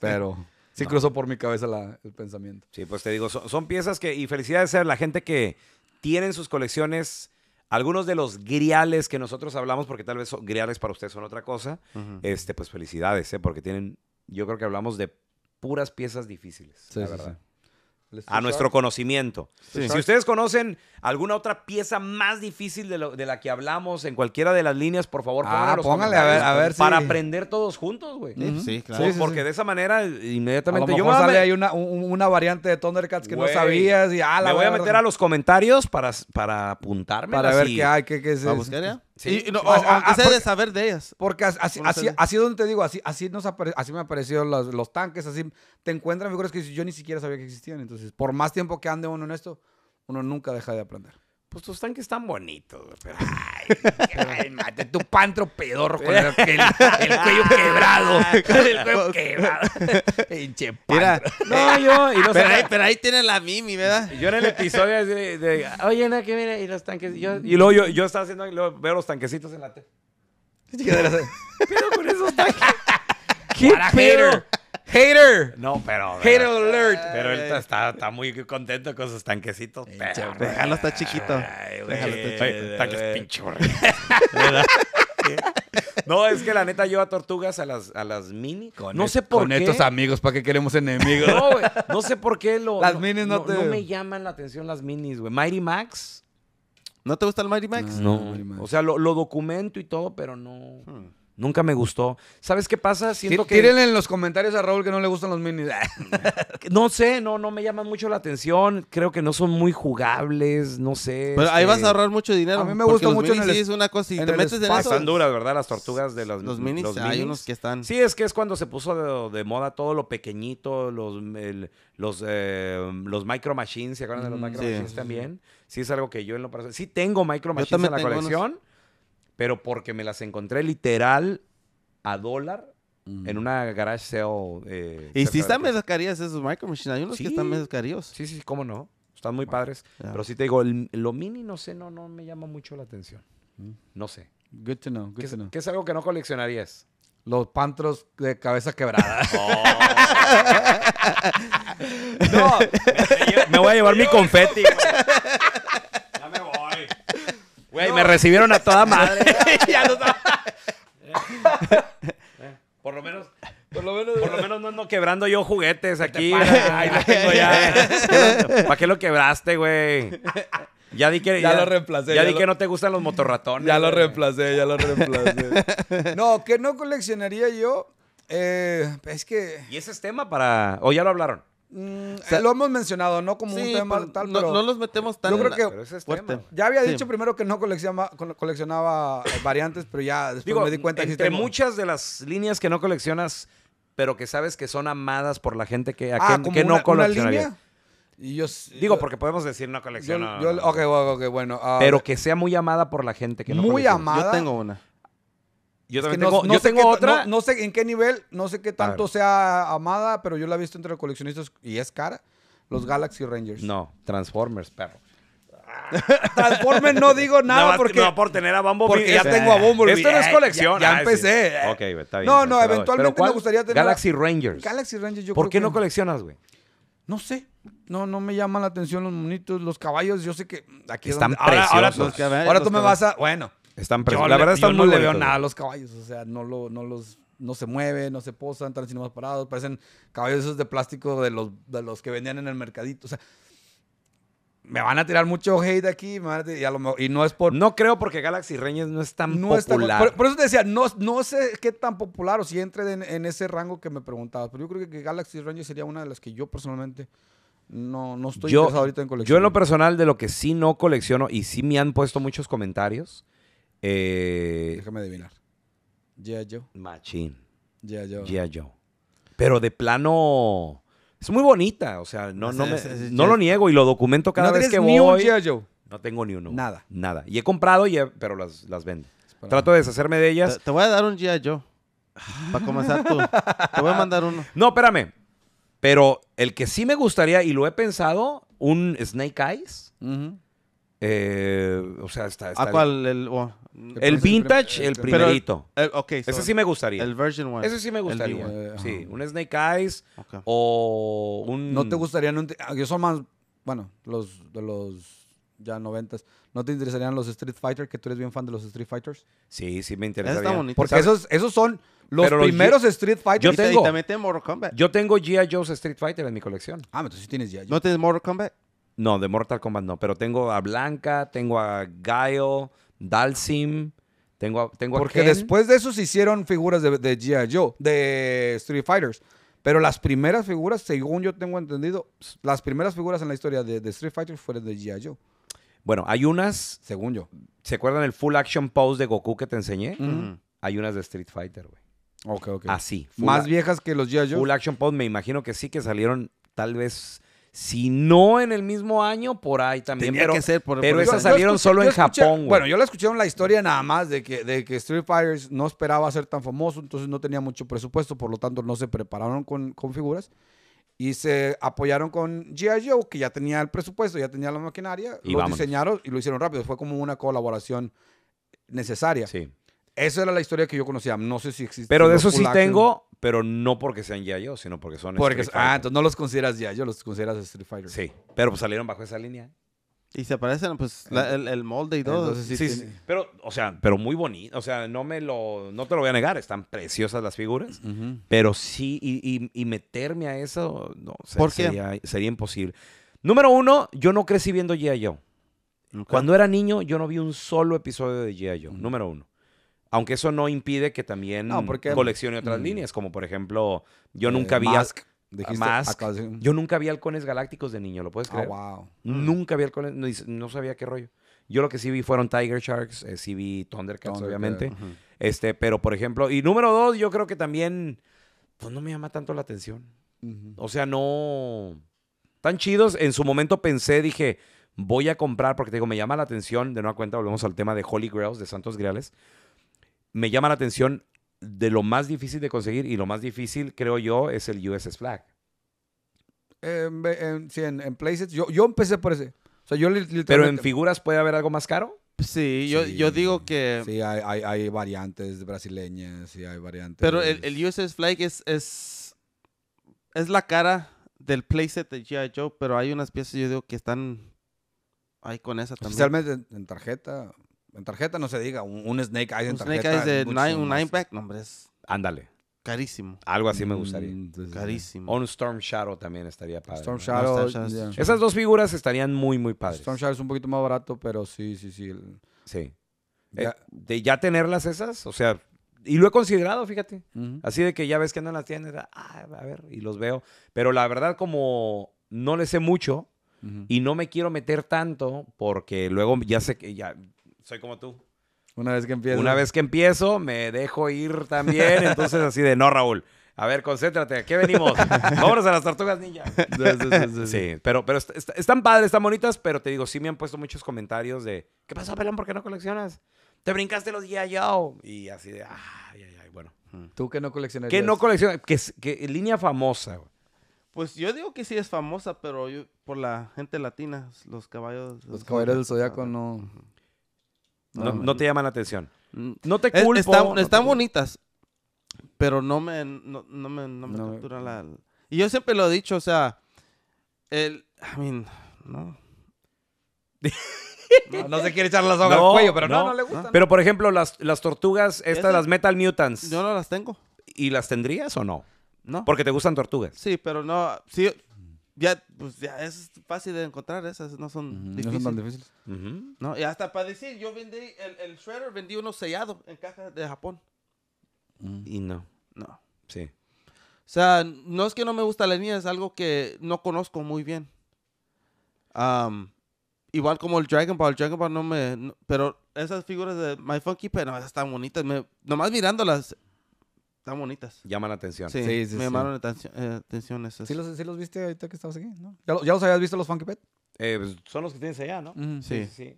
Pero. sí cruzó por mi cabeza el pensamiento. Sí, pues te digo, son, piezas que. Y felicidades a la gente que tienen sus colecciones algunos de los griales que nosotros hablamos, porque tal vez griales para ustedes son otra cosa, este, pues felicidades, ¿eh? porque tienen yo creo que hablamos de puras piezas difíciles, la verdad. A nuestro conocimiento. Si ustedes conocen alguna otra pieza más difícil de, la que hablamos en cualquiera de las líneas, por favor, ah, pónganle a ver, a para aprender todos juntos, güey. Sí, claro. porque de esa manera inmediatamente yo sale hay una, variante de Thundercats que no sabías y ah, la me voy a meter a los comentarios para, para apuntarme para ver qué hay, qué, es. Sí. Y, no, pues, ah, ah, de saber de ellas. Porque así, así, así, es donde te digo, así, así, nos así me aparecieron los, los, tanques, así te encuentran figuras que yo ni siquiera sabía que existían. Entonces, por más tiempo que ande uno en esto, uno nunca deja de aprender. Pues tus tanques están bonitos, Ay, mate, tu pantro pedorro con el, cuello quebrado. Con el cuello quebrado. Pinche Mira, no, yo. pero, ahí, pero ahí tiene la Mimi, ¿verdad? Yo en el episodio de. Oye, no, que mira, y los tanques. Yo, y luego yo, yo estaba haciendo. Y luego veo los tanquecitos en la tele. pero con esos tanques. ¿Qué pedo? Hater. No, pero. Hater alert. Pero él está, muy contento con sus tanquecitos. déjalo, está chiquito. Ay, güey. está chiquito. Tanques eh, No, es que la neta yo a tortugas a las, a las mini. no sé por qué. Con estos amigos, ¿para qué queremos enemigos? No, güey. No sé por qué lo. Las minis no, te. No me llaman la atención las minis, güey. Mighty Max. ¿No te gusta el Mighty Max? No. O sea, lo, documento y todo, pero no. Hmm. Nunca me gustó. ¿Sabes qué pasa? Siento que... Tírenle en los comentarios a Raúl que no le gustan los minis. no sé, no, no me llaman mucho la atención. Creo que no son muy jugables, no sé. Pero ahí este, vas a ahorrar mucho dinero. A mí me gusta mucho. sí, es una cosa. te metes en eso, Están duras, ¿verdad? Las tortugas de los, los, minis, los minis. Hay unos que están. Sí, es que es cuando se puso de, moda todo lo pequeñito, los, los, eh, los Micro Machines. ¿Se acuerdan de los mm, Micro Machines también? Sí, es algo que yo en lo personal. Sí, tengo Micro Machines en la colección pero porque me las encontré literal a dólar en una garage sale. Eh, y si están medio esos micro machines, hay unos que están medio Sí, sí, cómo no. Están muy padres. Pero sí te digo, el, lo mini no sé, no, no me llama mucho la atención. No sé. Good to know. ¿Qué, es algo que no coleccionarías? Los pantros de cabeza quebrada. Oh. no, me voy a llevar mi confeti. Güey, me recibieron a toda madre. Por lo menos. Por lo menos, no ando quebrando yo juguetes aquí. ¿Para qué lo quebraste, güey? Ya di que. lo reemplacé. Ya, di que no te gustan los motorratones. Ya lo reemplacé, ya lo reemplacé. No, que no coleccionaría yo. Eh, es que. Y ese es tema para. ¿O ya lo hablaron? Mm, lo hemos mencionado, ¿no? Como un tema tal, no, No los metemos tan... Yo creo que... Ya había dicho primero que no coleccionaba, coleccionaba eh, variantes, pero ya después me di cuenta... Entre que muchas de las líneas que no coleccionas, pero que sabes que son amadas por la gente que, ah, que, no coleccionaría. Y yo, Digo, porque podemos decir no colecciono. ok, ok, bueno. Ah, pero que sea muy amada por la gente que no Muy amada. Yo tengo una. Yo también tengo, no, tengo otra. No, sé en qué nivel, no sé qué tanto sea amada, pero yo la he visto entre coleccionistas y es cara. Los mm. Galaxy Rangers. No, Transformers, perro. Ah, Transformers no digo nada porque. No, por tener a Bumblebee. Porque ya tengo a Bumblebee. Esto no es colección. Ya, ah, empecé. Ok, está bien. No, no, eventualmente me gustaría tener. Galaxy Rangers. Galaxy Rangers, yo ¿Por qué no coleccionas, güey? No sé. No, me llaman la atención los monitos, los caballos. Yo sé que aquí están preciosos. ahora tú me vas a. Bueno. Están La verdad, están muy no le veo nada a los caballos. O sea, no, lo, no los no se mueven, no se posan, están así nomás parados. Parecen caballos esos de plástico de los, de los que vendían en el mercadito. O sea, me van a tirar mucho hate aquí. y, a lo, no es por. No creo porque Galaxy Reyes no es tan no popular. Es por, eso te decía, no, no sé qué tan popular o si entre en, ese rango que me preguntabas. Pero yo creo que Galaxy Reyes sería una de las que yo personalmente. No, no estoy yo, interesado ahorita en coleccionar. Yo en lo personal de lo que sí no colecciono y sí me han puesto muchos comentarios eh, Déjame adivinar. G.I. Joe. Machín. G.I. Joe. Joe. Pero de plano. Es muy bonita, o sea, no, no, lo niego y lo documento cada vez que ni voy. Un Joe. No tengo ni uno. Nada. Nada. Y he comprado, y pero las, las vendo. Trato de deshacerme de ellas. Te, voy a dar un G.I. Joe. Para comenzar tú. Te voy a mandar uno. No, espérame. Pero el que sí me gustaría, y lo he pensado, un Snake Eyes. Eh, o sea, está. está ¿A cuál? Oh, el, el vintage, el, primerito. Ese sí me gustaría. El version one. Ese sí me gustaría. sí, un Snake Eyes o un. ¿No te gustaría? Ah, yo soy más. Bueno, los de los ya noventas. ¿No te interesarían los Street Fighter? Que tú eres bien fan de los Street Fighters. Sí, sí me interesaría. Porque esos, esos son los primeros Street Fighters. Yo tengo, Yo tengo G.I. Joe's Street Fighter en mi colección. Ah, entonces sí tienes G.I. Joe. ¿No tienes Mortal Kombat? No, de Mortal Kombat no, pero tengo a Blanca, tengo a Gaio, Dalsim, tengo a, tengo Porque después de eso se hicieron figuras de, G.I. Joe, de Street Fighters. Pero las primeras figuras, según yo tengo entendido, las primeras figuras en la historia de, Street Fighters fueron de G.I. Joe. Bueno, hay unas. Según yo. ¿Se acuerdan el full action pose de Goku que te enseñé? Hay unas de Street Fighter, güey. Ok, ok. Así. Más viejas que los G.I. Joe. Full action pose, me imagino que sí, que salieron tal vez si no en el mismo año, por ahí también. pero, que ser pero esas salieron solo en Japón, Bueno, yo le escuché la historia nada más de que, de que Street Fighters no esperaba ser tan famoso, entonces no tenía mucho presupuesto, por lo tanto no se prepararon con, figuras y se apoyaron con G.I. Joe, que ya tenía el presupuesto, ya tenía la maquinaria, y lo diseñaron y lo hicieron rápido. Fue como una colaboración necesaria. Sí. Esa era la historia que yo conocía. No sé si existe. Pero de eso sí tengo, pero no porque sean yo, sino porque son porque, Ah, entonces no los consideras yo, los consideras Street Fighter. Sí, pero pues, salieron bajo esa línea. Y se parecen, pues, eh, el, molde y todo. sí, sí, sí, Pero, o sea, pero muy bonito. O sea, no me lo, no te lo voy a negar. Están preciosas las figuras. Pero sí, y, meterme a eso, no, sé, sería, sería, imposible. Número uno, yo no crecí viendo G.I.O. Cuando era niño, yo no vi un solo episodio de G.I.O. Número uno. Aunque eso no impide que también coleccione otras mm. líneas, como por ejemplo, yo eh, nunca vi... Mask. Yo nunca vi halcones galácticos de niño, ¿lo puedes ah, creer? Nunca vi halcones, no, sabía qué rollo. Yo lo que sí vi fueron Tiger Sharks, eh, sí vi Thundercats, obviamente. Este, pero por ejemplo, y número dos, yo creo que también, pues no me llama tanto la atención. O sea, no. Tan chidos. En su momento pensé, dije, voy a comprar, porque te digo, me llama la atención. De nueva cuenta, volvemos al tema de Holy Grails, de Santos Griales me llama la atención de lo más difícil de conseguir y lo más difícil, creo yo, es el USS Flag. sí, en, en Yo, empecé por ese. O Pero en figuras puede haber algo más caro. Sí, yo, yo digo que... Sí, hay, hay, variantes brasileñas sí, hay variantes... Pero el, USS Flag es, es, la cara del playset de G.I. Joe, pero hay unas piezas yo digo que están ahí con esa también. Especialmente en tarjeta. En tarjeta no se diga, un, Snake Eyes en Snake Eyes de un Ándale. carísimo. Algo así me gustaría. Mm, carísimo. O un Storm Shadow también estaría padre. Storm Shadow. Esas dos figuras estarían muy, muy padres. Storm Shadow es un poquito más barato, pero sí, sí, sí. Sí. Eh, de ya tenerlas esas, o sea, y lo he considerado, fíjate. Así de que ya ves que no las tienes. ah, a ver, y los veo. Pero la verdad, como no le sé mucho y no me quiero meter tanto, porque luego ya sé que ya soy como tú. Una vez que empiezo. Una vez que empiezo, me dejo ir también. Entonces, así de no, Raúl. A ver, concéntrate, ¿a qué venimos? Vámonos a las tortugas ninja. Sí, pero, pero están padres, están bonitas, pero te digo, sí me han puesto muchos comentarios de ¿Qué pasó, Pelón? ¿Por qué no coleccionas? Te brincaste los Yayo. Y así de, ay, ay, ay, bueno. Mm". ¿Tú que no coleccionas? ¿Qué no coleccionas? Que, línea famosa, Pues yo digo que sí es famosa, pero yo, por la gente latina, los caballos. Los caballeros del zodiaco no. No, no te llaman la atención. Mm. No te culpo. están, están bonitas, pero no me, no, no me, no me capturan la... Y yo siempre lo he dicho, o sea, el... I mean, no. No, se quiere echar las hojas al cuello, pero no, no le gusta. Pero, por ejemplo, las, las tortugas, estas, las Metal Mutants. Yo no las tengo. ¿Y las tendrías o no? No. Porque te gustan tortugas. Sí, pero no. Sí, ya, pues ya es fácil de encontrar esas, no son, difíciles. No son tan difíciles. y hasta para decir, yo vendí, el, el shredder vendí uno sellado en caja de Japón. Mm. Y no. No. Sí. O sea, no es que no me gusta la línea, es algo que no conozco muy bien. igual como el Dragon Ball, el Dragon Ball no me... pero esas figuras de My Funky pero no, están bonitas. nomás mirándolas están bonitas. Llaman la atención. Sí, sí, sí Me llamaron la eh, atención, esas. ¿Sí los, los viste ahorita que estabas aquí? ¿Ya, ¿Ya, los habías visto los Funky Pet? Eh, pues, son los que tienes allá, ¿no? sí. sí.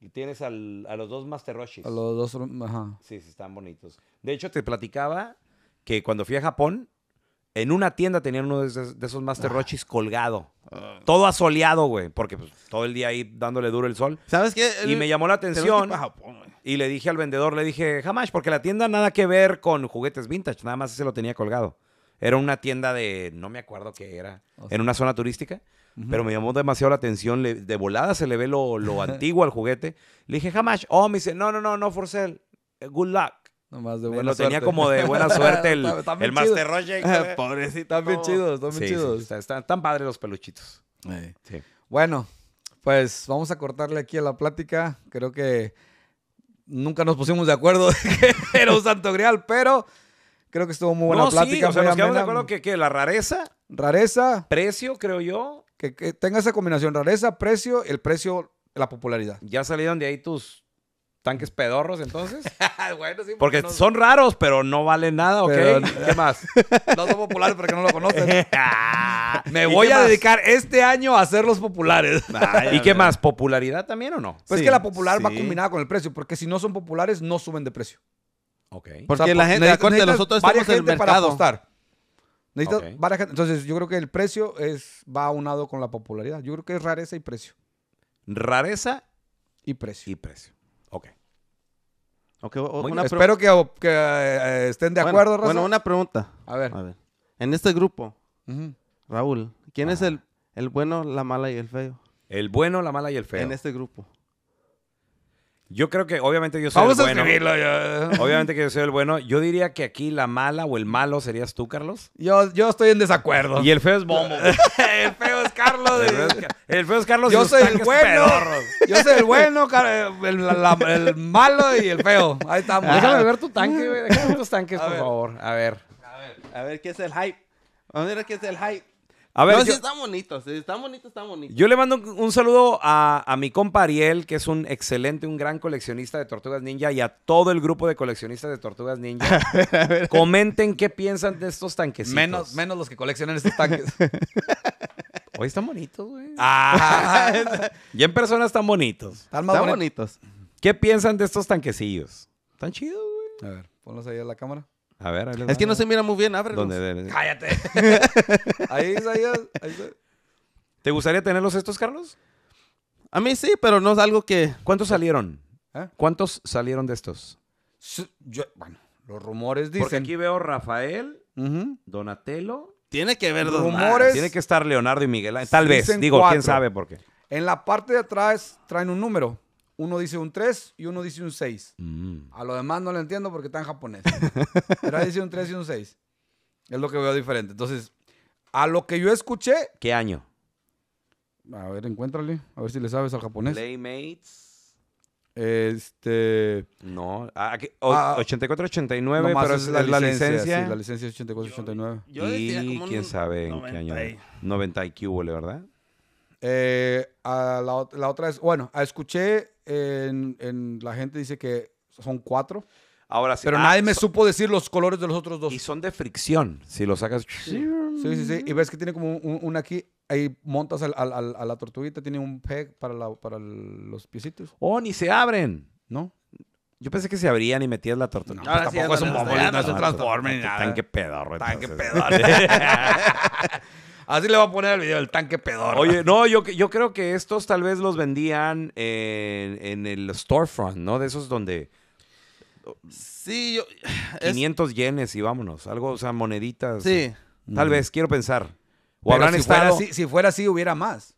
Y tienes al, a los dos Master Rochis. A los dos, ajá. Sí, sí, están bonitos. De hecho, te platicaba que cuando fui a Japón, en una tienda tenían uno de esos, Master ah. Rochis colgado. Ah. Todo asoleado, güey, porque pues, todo el día ahí dándole duro el sol. ¿Sabes qué? y me llamó la atención. Japón, y le dije al vendedor, le dije, jamás, porque la tienda nada que ver con juguetes vintage, nada más se lo tenía colgado. Era una tienda de, no me acuerdo qué era, en una zona turística, pero me llamó demasiado la atención. de volada se le ve lo, antiguo al juguete. Le dije, jamás, oh, me dice, no, no, no, no for sale. Eh, good luck. Nomás de buena lo tenía como de buena suerte el, el Master Roger. Pobrecito. Están oh. chidos, están bien chidos. están tan padres los peluchitos. Sí. Bueno, pues vamos a cortarle aquí a la plática. Creo que nunca nos pusimos de acuerdo de que era un santo grial, pero creo que estuvo muy buena plática. Sí, nos acuerdo que, la rareza. Rareza. Precio, creo yo. Que, que, tenga esa combinación, rareza, precio, el precio, la popularidad. Ya salieron de ahí tus, tanques pedorros entonces. Ah, porque, son raros, pero no valen nada, ¿ok? ¿Qué más? no son populares porque no lo conocen. Ah. Me voy a dedicar este año a hacerlos populares. Ah, ¿Y qué más? ¿Popularidad también o no? Pues que la popular va combinada con el precio, porque si no son populares, no suben de precio. Ok. Porque la gente, nosotros estamos en el mercado. varias Entonces, yo creo que el precio es, va aunado con la popularidad. Yo creo que es rareza y precio. Rareza y precio. Y precio espero que, eh, estén de acuerdo, Raúl. Bueno, una pregunta. A ver. En este grupo, Raúl, ¿quién es ah. el, bueno, la mala y el feo? El bueno, la mala y el feo. En este grupo. Yo creo que obviamente yo soy el bueno. Obviamente que yo soy el bueno. Yo diría que aquí la mala o el malo serías tú, Carlos. Yo, yo estoy en desacuerdo. Y el feo es Bombo. el feo Carlos. el feo es Carlos. Yo soy el bueno. Yo soy el bueno, el, malo y el feo. Ahí estamos. Ah. déjame ver tu tanque, güey. Déjame ver tus tanques, por favor. A ver. A ver. A ver qué es el hype. a ver qué es el hype. A ver, no, yo, si están bonitos, si están bonitos, están bonitos. Yo le mando un, saludo a, a, mi compa Ariel, que es un excelente, un gran coleccionista de tortugas ninja, y a todo el grupo de coleccionistas de tortugas ninja. Comenten qué piensan de estos tanquecitos Menos, menos los que coleccionan estos tanques. Hoy están bonitos, güey. Ah, y en personas están bonitos. Están más bonitos. ¿Qué piensan de estos tanquecillos? Están chidos, güey. A ver, ponlos ahí a la cámara. A ver, ahí les Es que no se mira muy bien, ábrelos. Cállate. ahí, ahí, ¿Te gustaría tenerlos estos, Carlos? A mí sí, pero no es algo que... ¿Cuántos salieron? ¿Eh? ¿Cuántos salieron de estos? Yo, bueno, los rumores dicen... Porque aquí veo Rafael, Donatello tiene que ver dos rumores. Tiene que estar Leonardo y Miguel. Tal vez, digo, quién sabe por qué. En la parte de atrás traen un número. Uno dice un 3 y uno dice un 6. Mm. A lo demás no lo entiendo porque está en japonés. Pero dice un 3 y un 6. Es lo que veo diferente. Entonces, a lo que yo escuché. ¿Qué año? A ver, encuéntrale. A ver si le sabes al japonés. Playmates. Este. No, 84-89, ah, ah, pero es la, licencia. la licencia es 84-89. Y quién sabe en qué año. 90 ¿verdad? Eh, la, otra es, bueno, escuché en, la gente dice que son cuatro. Ahora sí. Pero ah, nadie me supo decir los colores de los otros dos. Y son de fricción, si lo sacas. Sí, sí, sí. Y ves que tiene como un, un aquí ahí montas a la tortuguita, tiene un peg para, los piecitos. ¡Oh, ni se abren! ¿No? Yo pensé que se abrían y metías la tortuga. No, tampoco es un bombón. no es un transforme ni nada. Tanque pedorro. Tanque pedorro. Así le voy a poner el video El tanque pedorro. Oye, no, yo, creo que estos tal vez los vendían en, el storefront, ¿no? De esos donde... Sí, yo... 500 yenes y vámonos. Algo, o sea, moneditas. Sí. tal vez, quiero pensar si Fuera así, si hubiera más.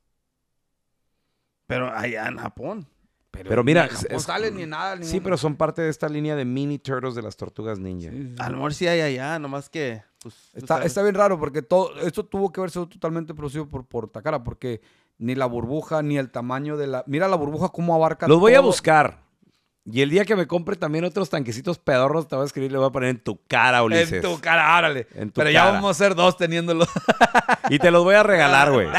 Pero allá en Japón. Pero, mira, no sale ni nada. sí, pero son parte de esta línea de mini turtles de las tortugas ninja. A sí hay allá, nomás que. Pues, está, bien raro porque todo esto tuvo que haber sido totalmente producido por, Portacara Takara porque ni la burbuja ni el tamaño de la. Mira la burbuja cómo abarca. Los voy a buscar. Y el día que me compre también otros tanquecitos pedorros, te voy a escribir, le voy a poner en tu cara, Ulises. En tu cara, órale. Pero ya vamos a ser dos teniéndolos. y te los voy a regalar, güey.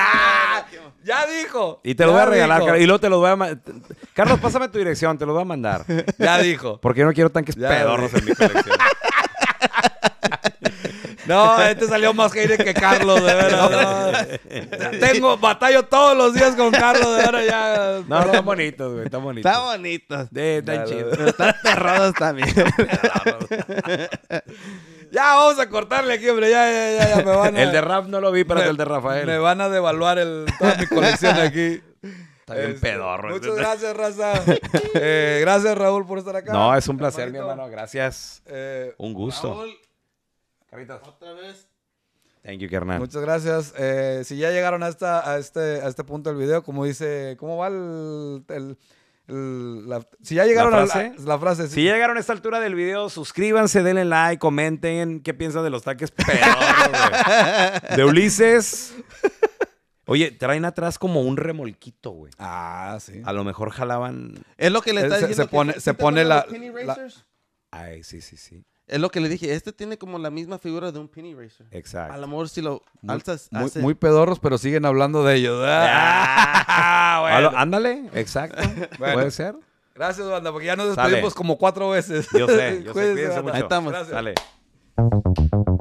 Ah, ya dijo. Y te los voy a regalar, Y luego te los voy a. Carlos, pásame tu dirección, te los voy a mandar. Ya dijo. Porque yo no quiero tanques pedorros en mi colección. No, este salió más hater que Carlos, de verdad. Tengo batallo todos los días con Carlos, de verdad. Ya. No, no, están bonitos, güey, Está bonito. Está bonitos. Sí, están están perrados también. Ya vamos a cortarle aquí, hombre. Ya, ya, ya, ya me van a... El de rap no lo vi, pero el de Rafael. Me van a devaluar el, toda mi colección aquí. Está bien este, pedorro. Muchas gracias, raza. eh, gracias, Raúl, por estar acá. No, es un placer, mi hermano. Gracias. Eh, un gusto. Raúl, otra vez. Thank you, Muchas gracias. Eh, si ya llegaron hasta, a, este, a este punto del video, como dice, ¿cómo va el, el la, si ya llegaron a si llegaron a esta altura del video, suscríbanse, denle like, comenten qué piensan de los taques De Ulises. Oye, traen atrás como un remolquito, güey. Ah, sí. A lo mejor jalaban. Es lo que le está diciendo. pone, se pone la, Ay, sí, sí, sí. Es lo que le dije, este tiene como la misma figura de un Penny Racer. Exacto. A lo mejor si lo muy, alzas. Muy, hace... muy, pedorros, pero siguen hablando de ellos. Ah, ah, Ándale, exacto. Puede ser. Gracias, banda, porque ya nos despedimos como cuatro veces. Yo sé, yo sé. Cuídense, mucho. Ahí estamos. Gracias. Dale.